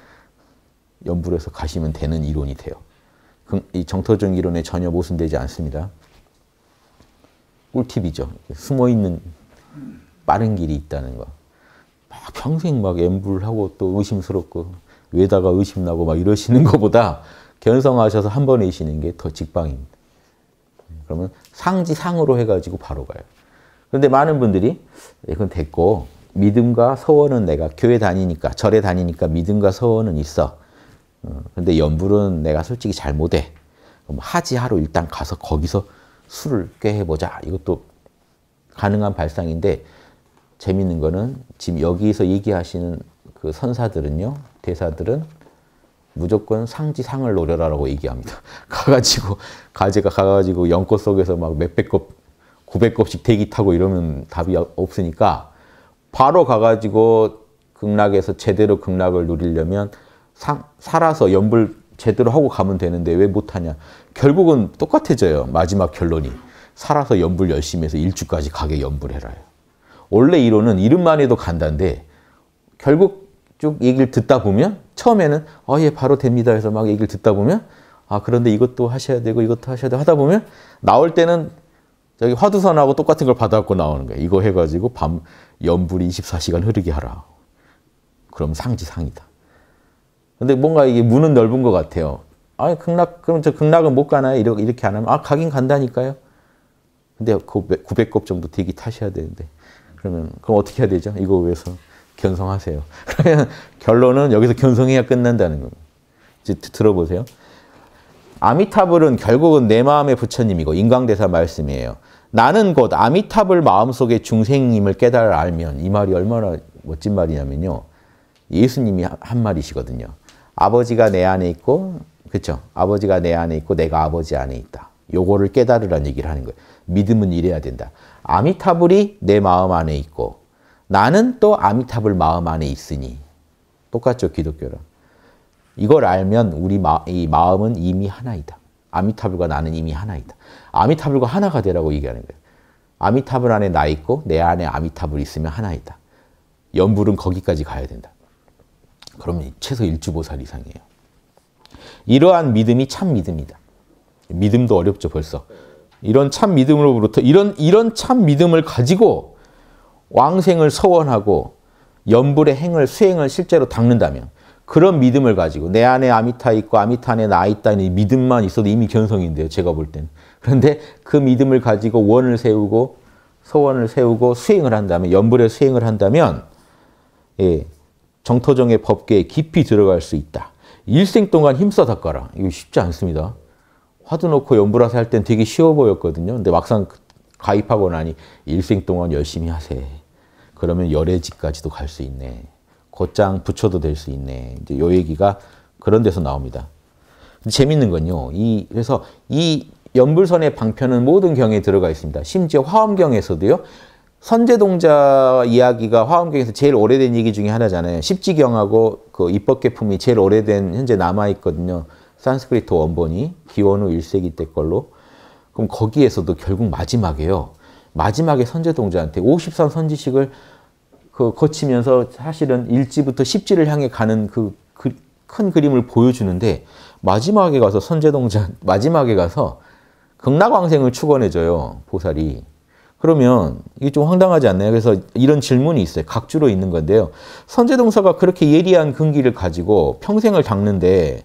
연불에서 가시면 되는 이론이 돼요. 이 정토적 이론에 전혀 모순되지 않습니다. 꿀팁이죠. 숨어있는 빠른 길이 있다는 거. 막 평생 막 엠불하고 또 의심스럽고 외다가 의심나고 막 이러시는 것보다 견성하셔서 한 번에 이시는 게 더 직방입니다. 그러면 상지 상으로 해가지고 바로 가요. 그런데 많은 분들이 이건 예, 됐고 믿음과 서원은 내가 교회 다니니까 절에 다니니까 믿음과 서원은 있어. 어, 근데 연불은 내가 솔직히 잘 못해. 하지 하루 일단 가서 거기서 술을 꾀해보자. 이것도 가능한 발상인데 재밌는 거는 지금 여기서 얘기하시는 그 선사들은요, 대사들은 무조건 상지상을 노려라라고 얘기합니다. 가가지고 가재가 가가지고 연꽃 속에서 막 몇백 컵, 9 0 0씩 대기 타고 이러면 답이 없으니까 바로 가가지고 극락에서 제대로 극락을 누리려면 상, 살아서 연불 제대로 하고 가면 되는데 왜 못하냐. 결국은 똑같아져요. 마지막 결론이. 살아서 연불 열심히 해서 일주까지 가게 연불해라요. 원래 이론은 이름만 해도 간단데 결국 쭉 얘기를 듣다 보면 처음에는 어, 예, 바로 됩니다. 해서 막 얘기를 듣다 보면 아, 그런데 이것도 하셔야 되고 이것도 하셔야 되고 하다 보면 나올 때는 저기 화두선하고 똑같은 걸 받아갖고 나오는 거예 이거 해가지고 밤 연불이 24시간 흐르게 하라. 그럼 상지 상이다. 근데 뭔가 이게 문은 넓은 것 같아요. 아, 극락 그럼 저 극락은 못 가나요? 이렇게 이렇게 안 하면 아 가긴 간다니까요. 근데 그 900급 정도 대기 타셔야 되는데 그러면 그럼 어떻게 해야 되죠? 이거 위해서. 견성하세요. 그러면 결론은 여기서 견성해야 끝난다는 겁니다. 이제 들어보세요. 아미타불은 결국은 내 마음의 부처님이고 인광대사 말씀이에요. 나는 곧 아미타불 마음속의 중생님을 깨달아 알면 이 말이 얼마나 멋진 말이냐면요. 예수님이 한 말이시거든요. 아버지가 내 안에 있고 그렇죠. 아버지가 내 안에 있고 내가 아버지 안에 있다. 요거를 깨달으란 얘기를 하는 거예요. 믿음은 이래야 된다. 아미타불이 내 마음 안에 있고 나는 또 아미타불 마음 안에 있으니 똑같죠 기독교랑 이걸 알면 우리 마, 이 마음은 이미 하나이다. 아미타불과 나는 이미 하나이다. 아미타불과 하나가 되라고 얘기하는 거예요. 아미타불 안에 나 있고 내 안에 아미타불 있으면 하나이다. 연불은 거기까지 가야 된다. 그러면 최소 일주보살 이상이에요. 이러한 믿음이 참 믿음이다. 믿음도 어렵죠 벌써. 이런 참 믿음으로부터 이런 이런 참 믿음을 가지고 왕생을 서원하고 연불의 행을 수행을 실제로 닦는다면 그런 믿음을 가지고 내 안에 아미타 있고 아미타 안에 나 있다는 믿음만 있어도 이미 견성인데요. 제가 볼 때는. 그런데 그 믿음을 가지고 원을 세우고 소원을 세우고 수행을 한다면 연불의 수행을 한다면 예, 정토정의 법계에 깊이 들어갈 수 있다. 일생 동안 힘써 닦아라. 이거 쉽지 않습니다. 화두 놓고 연불하세 할땐 되게 쉬워 보였거든요. 근데 막상 가입하고 나니 일생 동안 열심히 하세 요 그러면 열애지까지도 갈 수 있네. 곧장 붙여도 될 수 있네. 이제 요 얘기가 그런 데서 나옵니다. 재밌는 건요. 이 그래서 이 연불선의 방편은 모든 경에 들어가 있습니다. 심지어 화엄경에서도요. 선제동자 이야기가 화엄경에서 제일 오래된 얘기 중에 하나잖아요. 십지경하고 그 입법계품이 제일 오래된 현재 남아 있거든요. 산스크리트 원본이 기원후 1세기 때 걸로. 그럼 거기에서도 결국 마지막에요. 마지막에 선제동자한테 53 선지식을 그 거치면서 사실은 일지부터십지를 향해 가는 그 큰 그, 그림을 보여주는데 마지막에 가서 선제동작 마지막에 가서 극락왕생을 추원해줘요 보살이. 그러면 이게 좀 황당하지 않나요? 그래서 이런 질문이 있어요. 각주로 있는 건데요. 선제동사가 그렇게 예리한 근기를 가지고 평생을 닦는데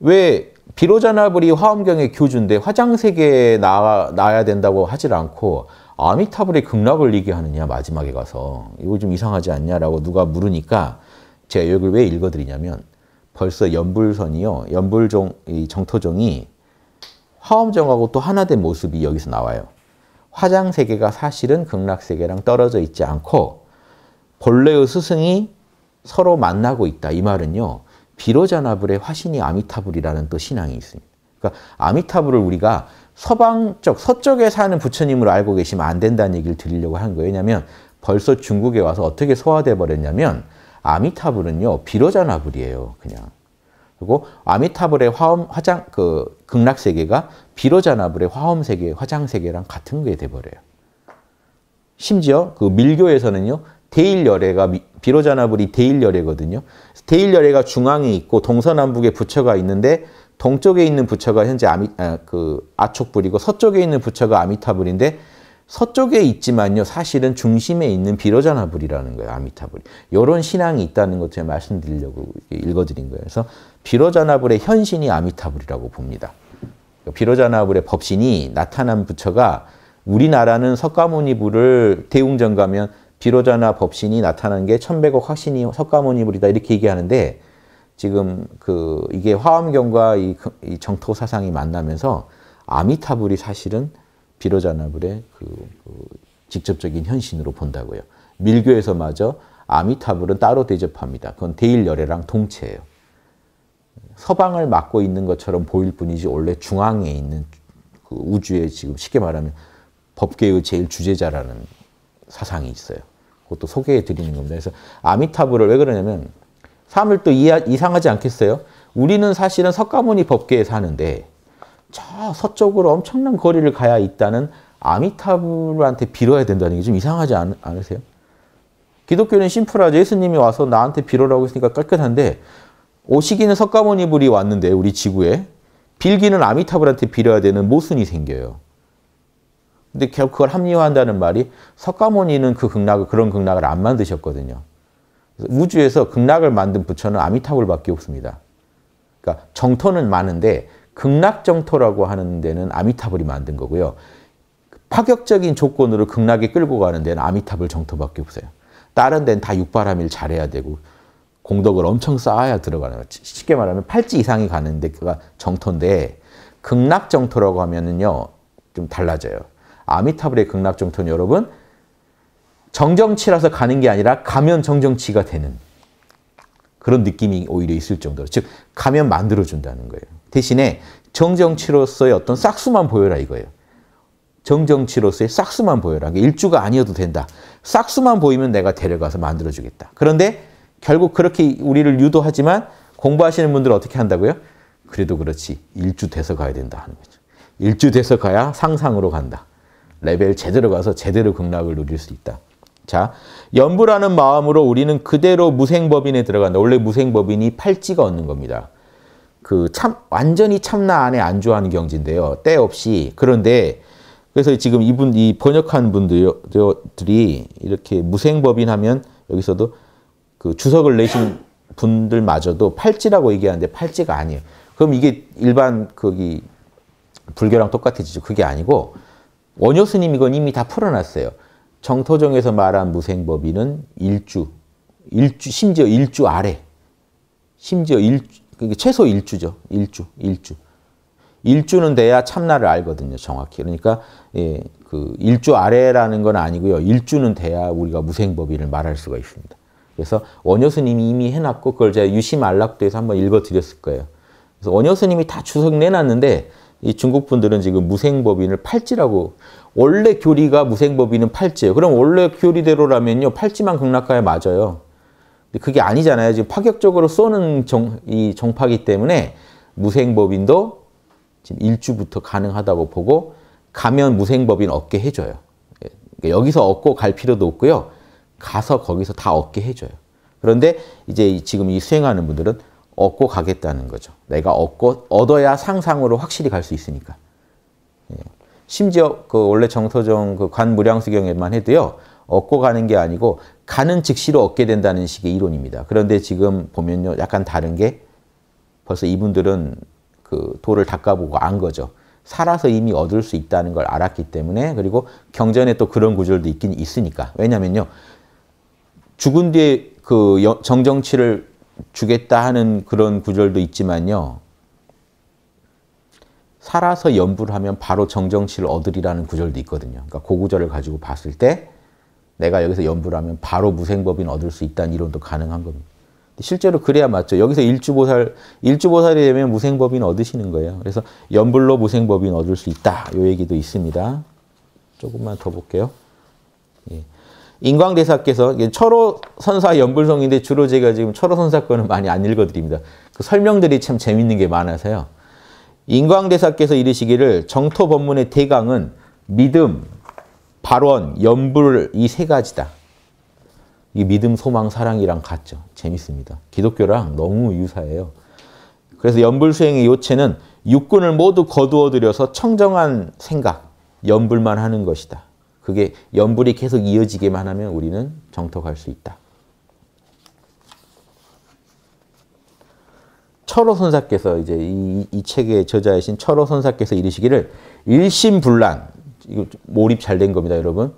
왜 비로자나불이 화엄경의 교주인데 화장세계에 나와야 된다고 하질 않고 아미타불의 극락을 얘기하느냐 마지막에 가서 이거 좀 이상하지 않냐라고 누가 물으니까 제가 여기를 왜 읽어드리냐면 벌써 연불선이요 연불종 이 정토종이 화엄정하고 또 하나 된 모습이 여기서 나와요. 화장 세계가 사실은 극락 세계랑 떨어져 있지 않고 본래의 스승이 서로 만나고 있다. 이 말은요. 비로자나불의 화신이 아미타불이라는 또 신앙이 있습니다. 그러니까 아미타불을 우리가 서방 쪽, 서쪽에 사는 부처님으로 알고 계시면 안 된다는 얘기를 드리려고 한 거예요. 왜냐하면 벌써 중국에 와서 어떻게 소화돼 버렸냐면 아미타불은요 비로자나불이에요, 그냥. 그리고 아미타불의 화엄 화장 그 극락 세계가 비로자나불의 화엄 세계, 화장 세계랑 같은 게 돼 버려요. 심지어 그 밀교에서는요 대일열애가 비로자나불이 대일열애거든요. 대일열애가 중앙에 있고 동서남북에 부처가 있는데 동쪽에 있는 부처가 현재 아미, 아, 그 아촉불이고 서쪽에 있는 부처가 아미타불인데 서쪽에 있지만요 사실은 중심에 있는 비로자나불이라는 거예요 아미타불이 이런 신앙이 있다는 것 제가 말씀드리려고 읽어드린 거예요 그래서 비로자나불의 현신이 아미타불이라고 봅니다 그러니까 비로자나불의 법신이 나타난 부처가 우리나라는 석가모니불을 대웅전 가면 비로자나 법신이 나타난 게 천백억 확신이 석가모니불이다 이렇게 얘기하는데 지금 그 이게 화엄경과 이, 그, 이 정토 사상이 만나면서 아미타불이 사실은 비로자나불의 그, 그 직접적인 현신으로 본다고요. 밀교에서마저 아미타불은 따로 대접합니다. 그건 대일열애랑 동체예요. 서방을 막고 있는 것처럼 보일 뿐이지 원래 중앙에 있는 그 우주의 지금 쉽게 말하면 법계의 제일 주제자라는 사상이 있어요. 그것도 소개해 드리는 겁니다. 그래서 아미타불을 왜 그러냐면 삶을 또 이상하지 않겠어요? 우리는 사실은 석가모니 법계에 사는데 저 서쪽으로 엄청난 거리를 가야 있다는 아미타불한테 빌어야 된다는 게 좀 이상하지 않, 으세요 기독교는 심플하죠. 예수님이 와서 나한테 빌어라고 했으니까 깔끔한데 오시기는 석가모니 불이 왔는데 우리 지구에 빌기는 아미타불한테 빌어야 되는 모순이 생겨요. 근데 결국 그걸 합리화한다는 말이 석가모니는 그 극락을 그런 극락을 안 만드셨거든요. 우주에서 극락을 만든 부처는 아미타불밖에 없습니다. 그러니까 정토는 많은데 극락정토라고 하는 데는 아미타불이 만든 거고요. 파격적인 조건으로 극락에 끌고 가는 데는 아미타불 정토밖에 없어요. 다른 데는 다 육바람일 잘해야 되고 공덕을 엄청 쌓아야 들어가는 거예요. 쉽게 말하면 팔찌 이상이 가는 데가 정토인데 극락정토라고 하면은요. 좀 달라져요. 아미타불의 극락정토는 여러분 정정치라서 가는 게 아니라 가면 정정치가 되는 그런 느낌이 오히려 있을 정도로 즉 가면 만들어준다는 거예요. 대신에 정정치로서의 어떤 싹수만 보여라 이거예요. 정정치로서의 싹수만 보여라. 일주가 아니어도 된다. 싹수만 보이면 내가 데려가서 만들어주겠다. 그런데 결국 그렇게 우리를 유도하지만 공부하시는 분들은 어떻게 한다고요? 그래도 그렇지 일주 돼서 가야 된다 하는 거죠. 일주 돼서 가야 상상으로 간다. 레벨 제대로 가서 제대로 극락을 누릴 수 있다. 자, 연부라는 마음으로 우리는 그대로 무생법인에 들어간다. 원래 무생법인이 팔찌가 얻는 겁니다. 그 참, 완전히 참나 안에 안주하는 경지인데요. 때 없이. 그런데, 그래서 지금 이분, 이 번역한 분들이 이렇게 무생법인 하면 여기서도 그 주석을 내신 분들마저도 팔찌라고 얘기하는데 팔찌가 아니에요. 그럼 이게 일반 거기 불교랑 똑같아지죠. 그게 아니고 원효 스님 이건 이미 다 풀어놨어요. 정토정에서 말한 무생법인은 일주, 일주 심지어 일주 아래, 심지어 일 그러니까 최소 일주죠. 일주, 일주. 일주는 돼야 참나를 알거든요, 정확히. 그러니까 예, 그 일주 아래라는 건 아니고요. 일주는 돼야 우리가 무생법인을 말할 수가 있습니다. 그래서 원효스님이 이미 해놨고 그걸 제가 유심안락도에서 한번 읽어드렸을 거예요. 그래서 원효스님이 다추석 내놨는데 이 중국 분들은 지금 무생법인을 팔찌라고 원래 교리가 무생법인은 팔찌예요. 그럼 원래 교리대로라면요 팔찌만 극락가에 맞아요. 근데 그게 아니잖아요. 지금 파격적으로 쏘는 정, 이 정파기 때문에 무생법인도 지금 일주부터 가능하다고 보고 가면 무생법인 얻게 해줘요. 그러니까 여기서 얻고 갈 필요도 없고요. 가서 거기서 다 얻게 해줘요. 그런데 이제 지금 이 수행하는 분들은 얻고 가겠다는 거죠. 내가 얻고, 얻어야 상상으로 확실히 갈 수 있으니까. 예. 심지어 그 원래 정서정 그 관무량수경에만 해도요. 얻고 가는 게 아니고 가는 즉시로 얻게 된다는 식의 이론입니다. 그런데 지금 보면요. 약간 다른 게 벌써 이분들은 그 도를 닦아보고 안 거죠. 살아서 이미 얻을 수 있다는 걸 알았기 때문에 그리고 경전에 또 그런 구절도 있긴 있으니까. 왜냐면요. 죽은 뒤에 그 정정치를 주겠다 하는 그런 구절도 있지만요. 살아서 연부를 하면 바로 정정치를 얻으리라는 구절도 있거든요. 그러니까 그 구절을 가지고 봤을 때 내가 여기서 연부를 하면 바로 무생법인 얻을 수 있다는 이론도 가능한 겁니다. 실제로 그래야 맞죠. 여기서 일주보살, 일주보살이 되면 무생법인 얻으시는 거예요. 그래서 연불로 무생법인 얻을 수 있다. 요 얘기도 있습니다. 조금만 더 볼게요. 예. 인광대사께서 철호 선사 연불성인데 주로 제가 지금 철호 선사 거는 많이 안 읽어드립니다. 그 설명들이 참 재밌는 게 많아서요. 인광대사께서 이르시기를 정토 법문의 대강은 믿음, 발원, 연불 이 세 가지다. 이 믿음, 소망, 사랑이랑 같죠. 재밌습니다. 기독교랑 너무 유사해요. 그래서 연불 수행의 요체는 육군을 모두 거두어들여서 청정한 생각, 연불만 하는 것이다. 그게 연불이 계속 이어지기만 하면 우리는 정토할수 있다. 철호 선사께서 이제 이, 이 책의 저자이신 철호 선사께서 이르시기를 일심불란 이거 몰입 잘 된 겁니다, 여러분.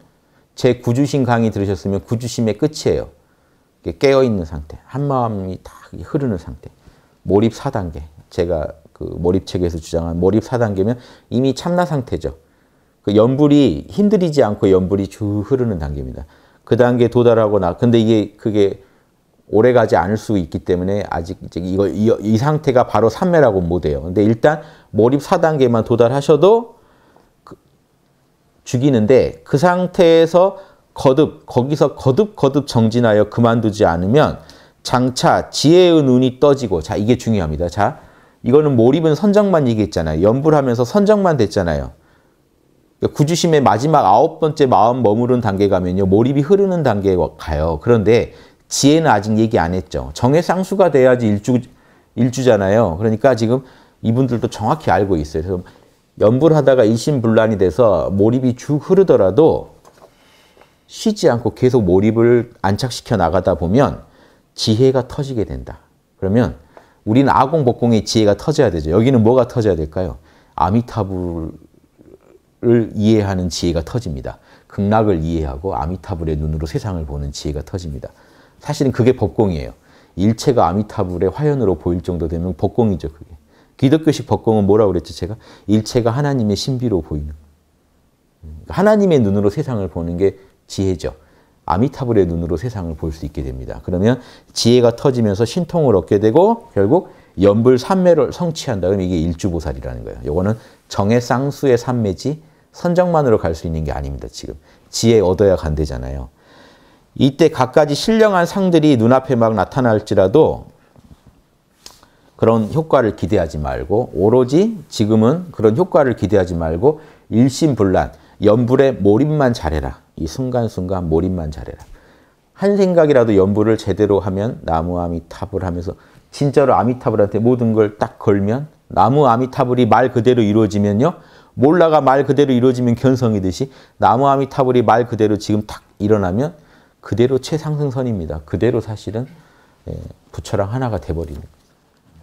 제 구주심 강의 들으셨으면 구주심의 끝이에요. 깨어 있는 상태, 한 마음이 다 흐르는 상태. 몰입 4단계. 제가 그 몰입 책에서 주장한 몰입 4단계면 이미 참나 상태죠. 그 연불이 힘들이지 않고 연불이 쭉 흐르는 단계입니다. 그 단계에 도달하거나 근데 이게 그게 오래 가지 않을 수 있기 때문에 아직 이제 이거 이, 이 상태가 바로 삼매라고 못 해요. 근데 일단 몰입 4단계만 도달하셔도 그, 죽이는데 그 상태에서 거듭 거기서 거듭 거듭 정진하여 그만두지 않으면 장차 지혜의 눈이 떠지고 자 이게 중요합니다. 자 이거는 몰입은 선정만 얘기했잖아요. 연불하면서 선정만 됐잖아요. 그러니까 구주심의 마지막 아홉 번째 마음 머무른 단계 가면요. 몰입이 흐르는 단계에 가요. 그런데 지혜는 아직 얘기 안 했죠. 정의 상수가 돼야지 일주, 일주잖아요. 그러니까 지금 이분들도 정확히 알고 있어요. 그래서 연불 하다가 일심불란이 돼서 몰입이 쭉 흐르더라도 쉬지 않고 계속 몰입을 안착시켜 나가다 보면 지혜가 터지게 된다. 그러면 우리는 아공, 복공의 지혜가 터져야 되죠. 여기는 뭐가 터져야 될까요? 아미타불 극락을 이해하는 지혜가 터집니다. 극락을 이해하고 아미타불의 눈으로 세상을 보는 지혜가 터집니다. 사실은 그게 법공이에요. 일체가 아미타불의 화연으로 보일 정도 되면 법공이죠, 그게. 기독교식 법공은 뭐라고 그랬죠, 제가? 일체가 하나님의 신비로 보이는. 하나님의 눈으로 세상을 보는 게 지혜죠. 아미타불의 눈으로 세상을 볼 수 있게 됩니다. 그러면 지혜가 터지면서 신통을 얻게 되고 결국 연불 삼매를 성취한다. 그럼 이게 일주보살이라는 거예요. 요거는 정의 쌍수의 삼매지 선정만으로 갈 수 있는 게 아닙니다. 지금 지혜 얻어야 간대잖아요. 이때 갖가지 신령한 상들이 눈앞에 막 나타날지라도 그런 효과를 기대하지 말고 오로지 지금은 그런 효과를 기대하지 말고 일심불란 연불에 몰입만 잘해라. 이 순간순간 몰입만 잘해라. 한 생각이라도 연불을 제대로 하면 나무 아미타불 하면서 진짜로 아미타불한테 모든 걸 딱 걸면 나무 아미타불이 말 그대로 이루어지면요. 몰라가 말 그대로 이루어지면 견성이듯이 나무 아미타불이 말 그대로 지금 탁 일어나면 그대로 최상승선입니다. 그대로 사실은 예, 부처랑 하나가 돼버리는 거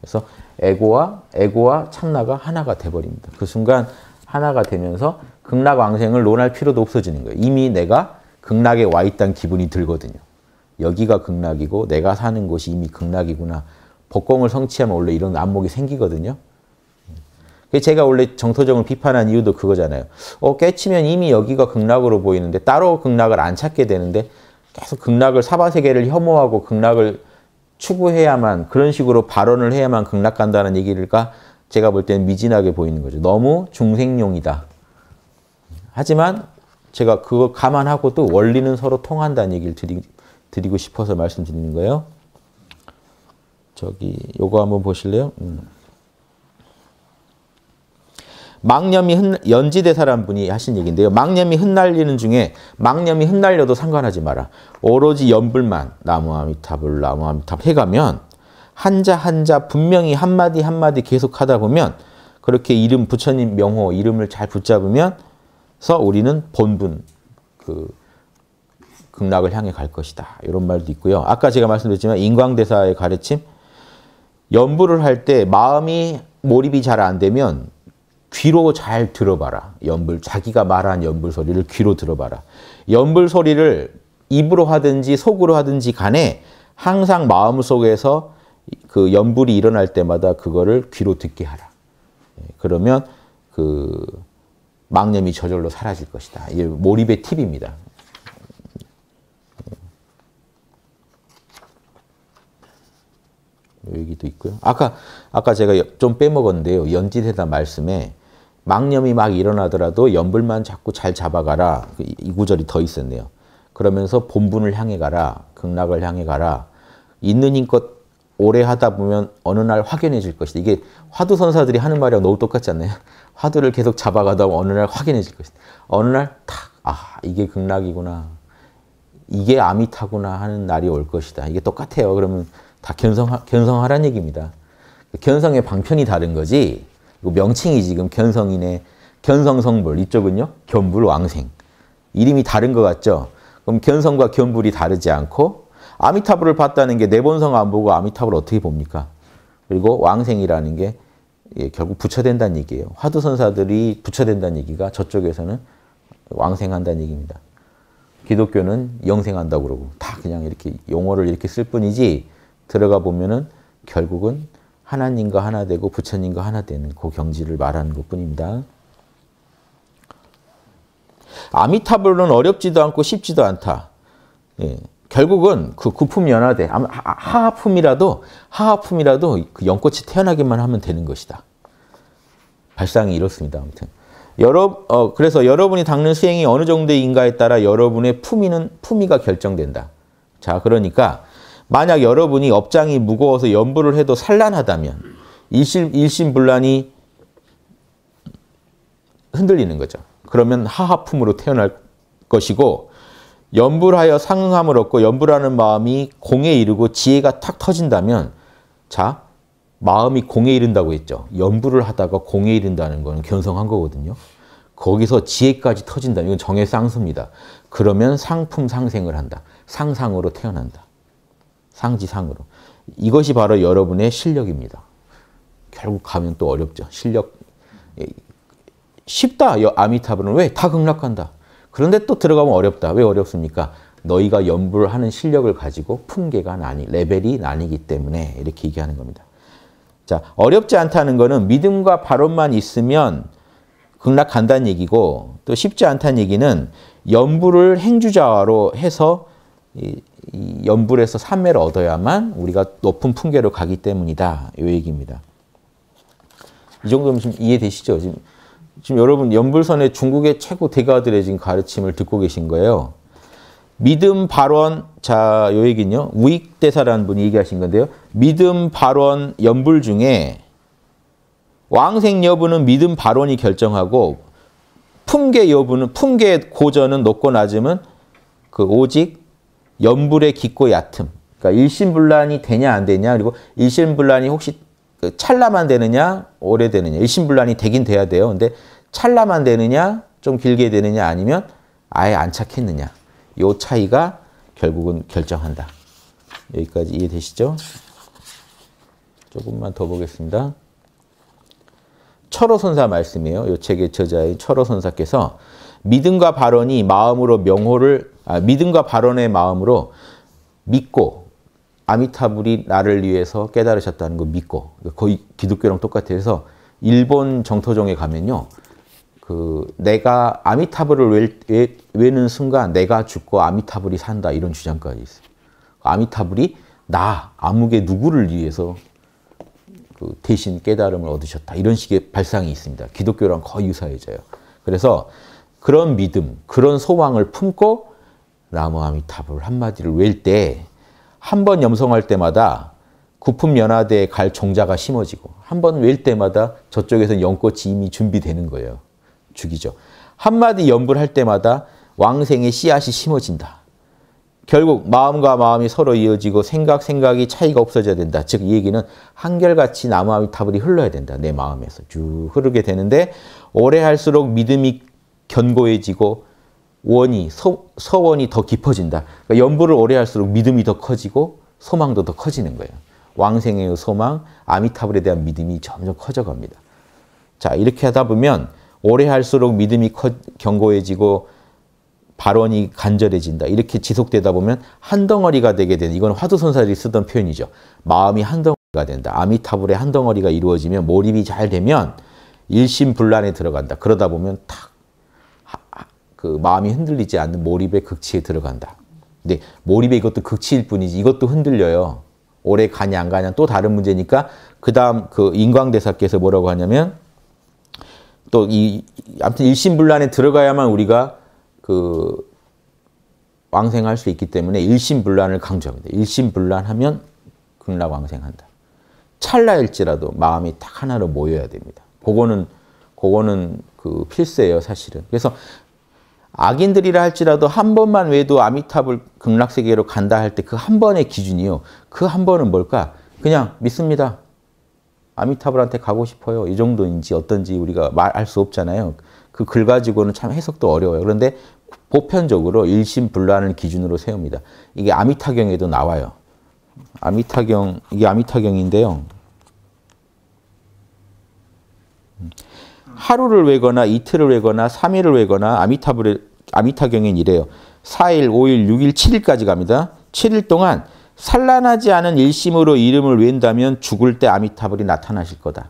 그래서 에고와 에고와 참나가 하나가 돼버립니다. 그 순간 하나가 되면서 극락왕생을 논할 필요도 없어지는 거예요. 이미 내가 극락에 와 있다는 기분이 들거든요. 여기가 극락이고 내가 사는 곳이 이미 극락이구나. 법공을 성취하면 원래 이런 안목이 생기거든요. 그 제가 원래 정토정을 비판한 이유도 그거잖아요. 어, 깨치면 이미 여기가 극락으로 보이는데 따로 극락을 안 찾게 되는데 계속 극락을 사바세계를 혐오하고 극락을 추구해야만 그런 식으로 발언을 해야만 극락 간다는 얘기를 제가 볼 때는 미진하게 보이는 거죠. 너무 중생용이다. 하지만 제가 그거 감안하고 또 원리는 서로 통한다는 얘기를 드리, 드리고 싶어서 말씀드리는 거예요. 저기 요거 한번 보실래요? 음. 망념이 흩, 연지대사란 분이 하신 얘기인데요. 망념이 흩날리는 중에 망념이 흩날려도 상관하지 마라. 오로지 연불만 나무아미타불 나무아미타 해가면 한자 한자 분명히 한마디 한마디 계속 하다 보면 그렇게 이름 부처님 명호 이름을 잘 붙잡으면서 우리는 본분 그 극락을 향해 갈 것이다. 이런 말도 있고요. 아까 제가 말씀드렸지만 인광대사의 가르침 연불을 할 때 마음이 몰입이 잘 안 되면 귀로 잘 들어봐라. 연불 자기가 말한 연불 소리를 귀로 들어봐라. 연불 소리를 입으로 하든지 속으로 하든지 간에 항상 마음속에서 그 연불이 일어날 때마다 그거를 귀로 듣게 하라. 예, 그러면 그 망념이 저절로 사라질 것이다. 이게 몰입의 팁입니다. 예. 여기도 있고요. 아까 아까 제가 좀 빼먹었는데요. 연지회다 말씀에 망념이 막 일어나더라도 연불만 자꾸 잘 잡아가라. 이 구절이 더 있었네요. 그러면서 본분을 향해 가라. 극락을 향해 가라. 있는 힘껏 오래 하다 보면 어느 날 확연해질 것이다. 이게 화두 선사들이 하는 말이랑 너무 똑같지 않나요? 화두를 계속 잡아가다 보면 어느 날 확연해질 것이다. 어느 날 탁, 아, 이게 극락이구나. 이게 아미타구나 하는 날이 올 것이다. 이게 똑같아요. 그러면 다 견성하, 견성하란 얘기입니다. 견성의 방편이 다른 거지 명칭이 지금 견성인의 견성성불 이쪽은요 견불왕생 이름이 다른 것 같죠? 그럼 견성과 견불이 다르지 않고 아미타불을 봤다는 게 내본성 안 보고 아미타불 어떻게 봅니까? 그리고 왕생이라는 게 예, 결국 부처된다는 얘기예요. 화두선사들이 부처된다는 얘기가 저쪽에서는 왕생한다는 얘기입니다. 기독교는 영생한다고 그러고 다 그냥 이렇게 용어를 이렇게 쓸 뿐이지 들어가 보면은 결국은 하나님과 하나 되고 부처님과 하나 되는 그 경지를 말하는 것뿐입니다. 아미타불은 어렵지도 않고 쉽지도 않다. 예, 결국은 그 구품연화대, 하하품이라도 하하품이라도 그 연꽃이 태어나기만 하면 되는 것이다. 발상이 이렇습니다. 아무튼 여러 어, 그래서 여러분이 닦는 수행이 어느 정도인가에 따라 여러분의 품위는 품위가 결정된다. 자, 그러니까 만약 여러분이 업장이 무거워서 연부를 해도 산란하다면 일심, 일심불란이 흔들리는 거죠. 그러면 하하품으로 태어날 것이고 연불하여 상응함을 얻고 연불하는 마음이 공에 이르고 지혜가 탁 터진다면 자, 마음이 공에 이른다고 했죠. 연부를 하다가 공에 이른다는 건 견성한 거거든요. 거기서 지혜까지 터진다. 이건 정의 쌍수입니다. 그러면 상품 상생을 한다. 상상으로 태어난다. 상지상으로. 이것이 바로 여러분의 실력입니다. 결국 가면 또 어렵죠. 실력. 예, 쉽다. 아미타불은 왜? 다 극락한다. 그런데 또 들어가면 어렵다. 왜 어렵습니까? 너희가 연불 하는 실력을 가지고 품계가 나니, 레벨이 나뉘기 때문에 이렇게 얘기하는 겁니다. 자, 어렵지 않다는 거는 믿음과 발언만 있으면 극락간다는 얘기고 또 쉽지 않다는 얘기는 연부를 행주자로 해서 이, 이 연불에서 삼매를 얻어야만 우리가 높은 풍계로 가기 때문이다. 이 얘기입니다. 이 정도면 지금 이해되시죠? 지금, 지금 여러분 연불선에 중국의 최고 대가들의 지금 가르침을 듣고 계신 거예요. 믿음 발언 자요 얘기는요 우익 대사라는 분이 얘기하신 건데요 믿음 발언 연불 중에 왕생 여부는 믿음 발언이 결정하고 품계 여부는 품계 고전은 높고 낮음은 그 오직 연불의 깊고 얕음. 그러니까 일신불란이 되냐 안 되냐 그리고 일신불란이 혹시 그 찰나만 되느냐 오래되느냐 일신불란이 되긴 돼야 돼요. 근데 찰나만 되느냐 좀 길게 되느냐 아니면 아예 안 착했느냐 요 차이가 결국은 결정한다. 여기까지 이해되시죠? 조금만 더 보겠습니다. 철호선사 말씀이에요. 요 책의 저자인 철호선사께서 믿음과 발언이 마음으로 명호를 아, 믿음과 발언의 마음으로 믿고 아미타불이 나를 위해서 깨달으셨다는 거 믿고 그러니까 거의 기독교랑 똑같아서 일본 정토종에 가면요. 그 내가 아미타불을 외, 외는 순간 내가 죽고 아미타불이 산다 이런 주장까지 있어요. 아미타불이 나 아무개 누구를 위해서 그 대신 깨달음을 얻으셨다 이런 식의 발상이 있습니다. 기독교랑 거의 유사해져요. 그래서 그런 믿음, 그런 소망을 품고 나무아미타불 한마디를 외울때한 번 염성할 때마다 구품연화대에 갈 종자가 심어지고 한 번외울 때마다 저쪽에서 연꽃이 이미 준비되는 거예요. 죽이죠. 한마디 염불할 때마다 왕생의 씨앗이 심어진다. 결국 마음과 마음이 서로 이어지고 생각, 생각이 차이가 없어져야 된다. 즉 이 얘기는 한결같이 나무아미타불이 흘러야 된다. 내 마음에서 쭉 흐르게 되는데 오래 할수록 믿음이 견고해지고 원이 서, 서원이 더 깊어진다. 그러니까 연보를 오래 할수록 믿음이 더 커지고 소망도 더 커지는 거예요. 왕생의 소망, 아미타불에 대한 믿음이 점점 커져갑니다. 자 이렇게 하다 보면 오래 할수록 믿음이 커, 견고해지고 발언이 간절해진다. 이렇게 지속되다 보면 한 덩어리가 되게 되는 이건 화두선사들이 쓰던 표현이죠. 마음이 한 덩어리가 된다. 아미타불의 한 덩어리가 이루어지면 몰입이 잘 되면 일심불란에 들어간다. 그러다 보면 탁그 마음이 흔들리지 않는 몰입의 극치에 들어간다. 근데 몰입의 이것도 극치일 뿐이지 이것도 흔들려요. 오래 가냐 안 가냐 또 다른 문제니까 그다음 그 인광대사께서 뭐라고 하냐면 또 이 아무튼 일심불란에 들어가야만 우리가 그 왕생할 수 있기 때문에 일심불란을 강조합니다. 일심불란하면 극락 왕생한다. 찰나일지라도 마음이 딱 하나로 모여야 됩니다. 그거는 그거는 그 필수예요, 사실은. 그래서 악인들이라 할지라도 한 번만 외도 아미타불 극락세계로 간다 할 때 그 한 번의 기준이요. 그 한 번은 뭘까? 그냥 믿습니다. 아미타불한테 가고 싶어요. 이 정도인지 어떤지 우리가 말할 수 없잖아요. 그 글 가지고는 참 해석도 어려워요. 그런데 보편적으로 일심불란을 기준으로 세웁니다. 이게 아미타경에도 나와요. 아미타경, 이게 아미타경인데요. 하루를 외거나 이틀을 외거나 3일을 외거나 아미타불 아미타경엔 이래요. 4일, 5일, 6일, 7일까지 갑니다. 7일 동안 산란하지 않은 일심으로 이름을 외운다면 죽을 때 아미타불이 나타나실 거다.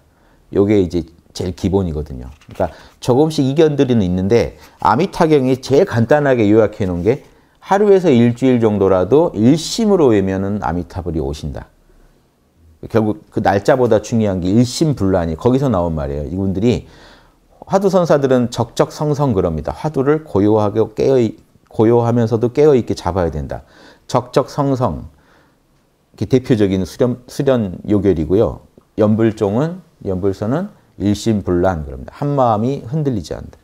요게 이제 제일 기본이거든요. 그러니까 조금씩 이견들이 있는데 아미타경이 제일 간단하게 요약해 놓은 게 하루에서 일주일 정도라도 일심으로 외면은 아미타불이 오신다. 결국 그 날짜보다 중요한 게 일심불란이 거기서 나온 말이에요. 이분들이 화두선사들은 적적성성 그럽니다. 화두를 고요하고 깨어, 고요하면서도 깨어있게 잡아야 된다. 적적성성, 대표적인 수련, 수련 요결이고요. 연불종은, 연불선은 일심불란 그럽니다. 한마음이 흔들리지 않다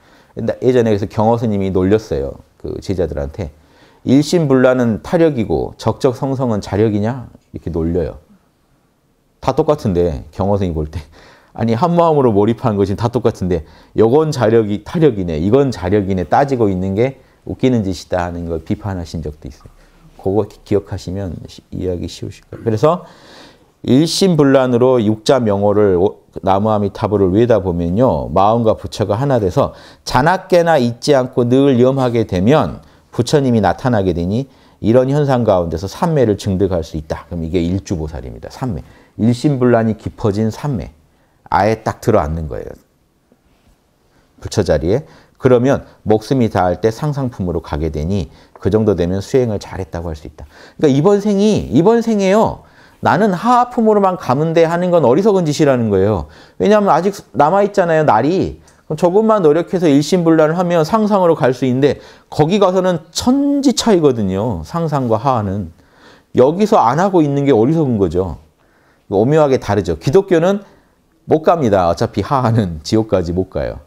예전에 그래서 경허스님이 놀렸어요. 그 제자들한테. 일심불란은 타력이고 적적성성은 자력이냐? 이렇게 놀려요. 다 똑같은데 경허스이볼 때. 아니 한 마음으로 몰입하는 것이 다 똑같은데 이건 자력이 타력이네 이건 자력이네 따지고 있는 게 웃기는 짓이다 하는 걸 비판하신 적도 있어요. 그거 기억하시면 이해하기 쉬우실 거예요. 그래서 일심불란으로 육자 명호를 나무아미타불을 외다 보면요. 마음과 부처가 하나 돼서 자나깨나 잊지 않고 늘 염하게 되면 부처님이 나타나게 되니 이런 현상 가운데서 삼매를 증득할 수 있다. 그럼 이게 일주보살입니다. 삼매. 일심불란이 깊어진 삼매. 아예 딱 들어앉는 거예요. 부처 자리에. 그러면 목숨이 닿을 때 상상품으로 가게 되니 그 정도 되면 수행을 잘했다고 할 수 있다. 그러니까 이번 생이 이번 생에요. 나는 하하품으로만 가면 돼 하는 건 어리석은 짓이라는 거예요. 왜냐하면 아직 남아있잖아요. 날이. 조금만 노력해서 일심불란을 하면 상상으로 갈 수 있는데 거기 가서는 천지 차이거든요. 상상과 하하는. 여기서 안 하고 있는 게 어리석은 거죠. 오묘하게 다르죠. 기독교는 못 갑니다. 어차피 하하는 지옥까지 못 가요.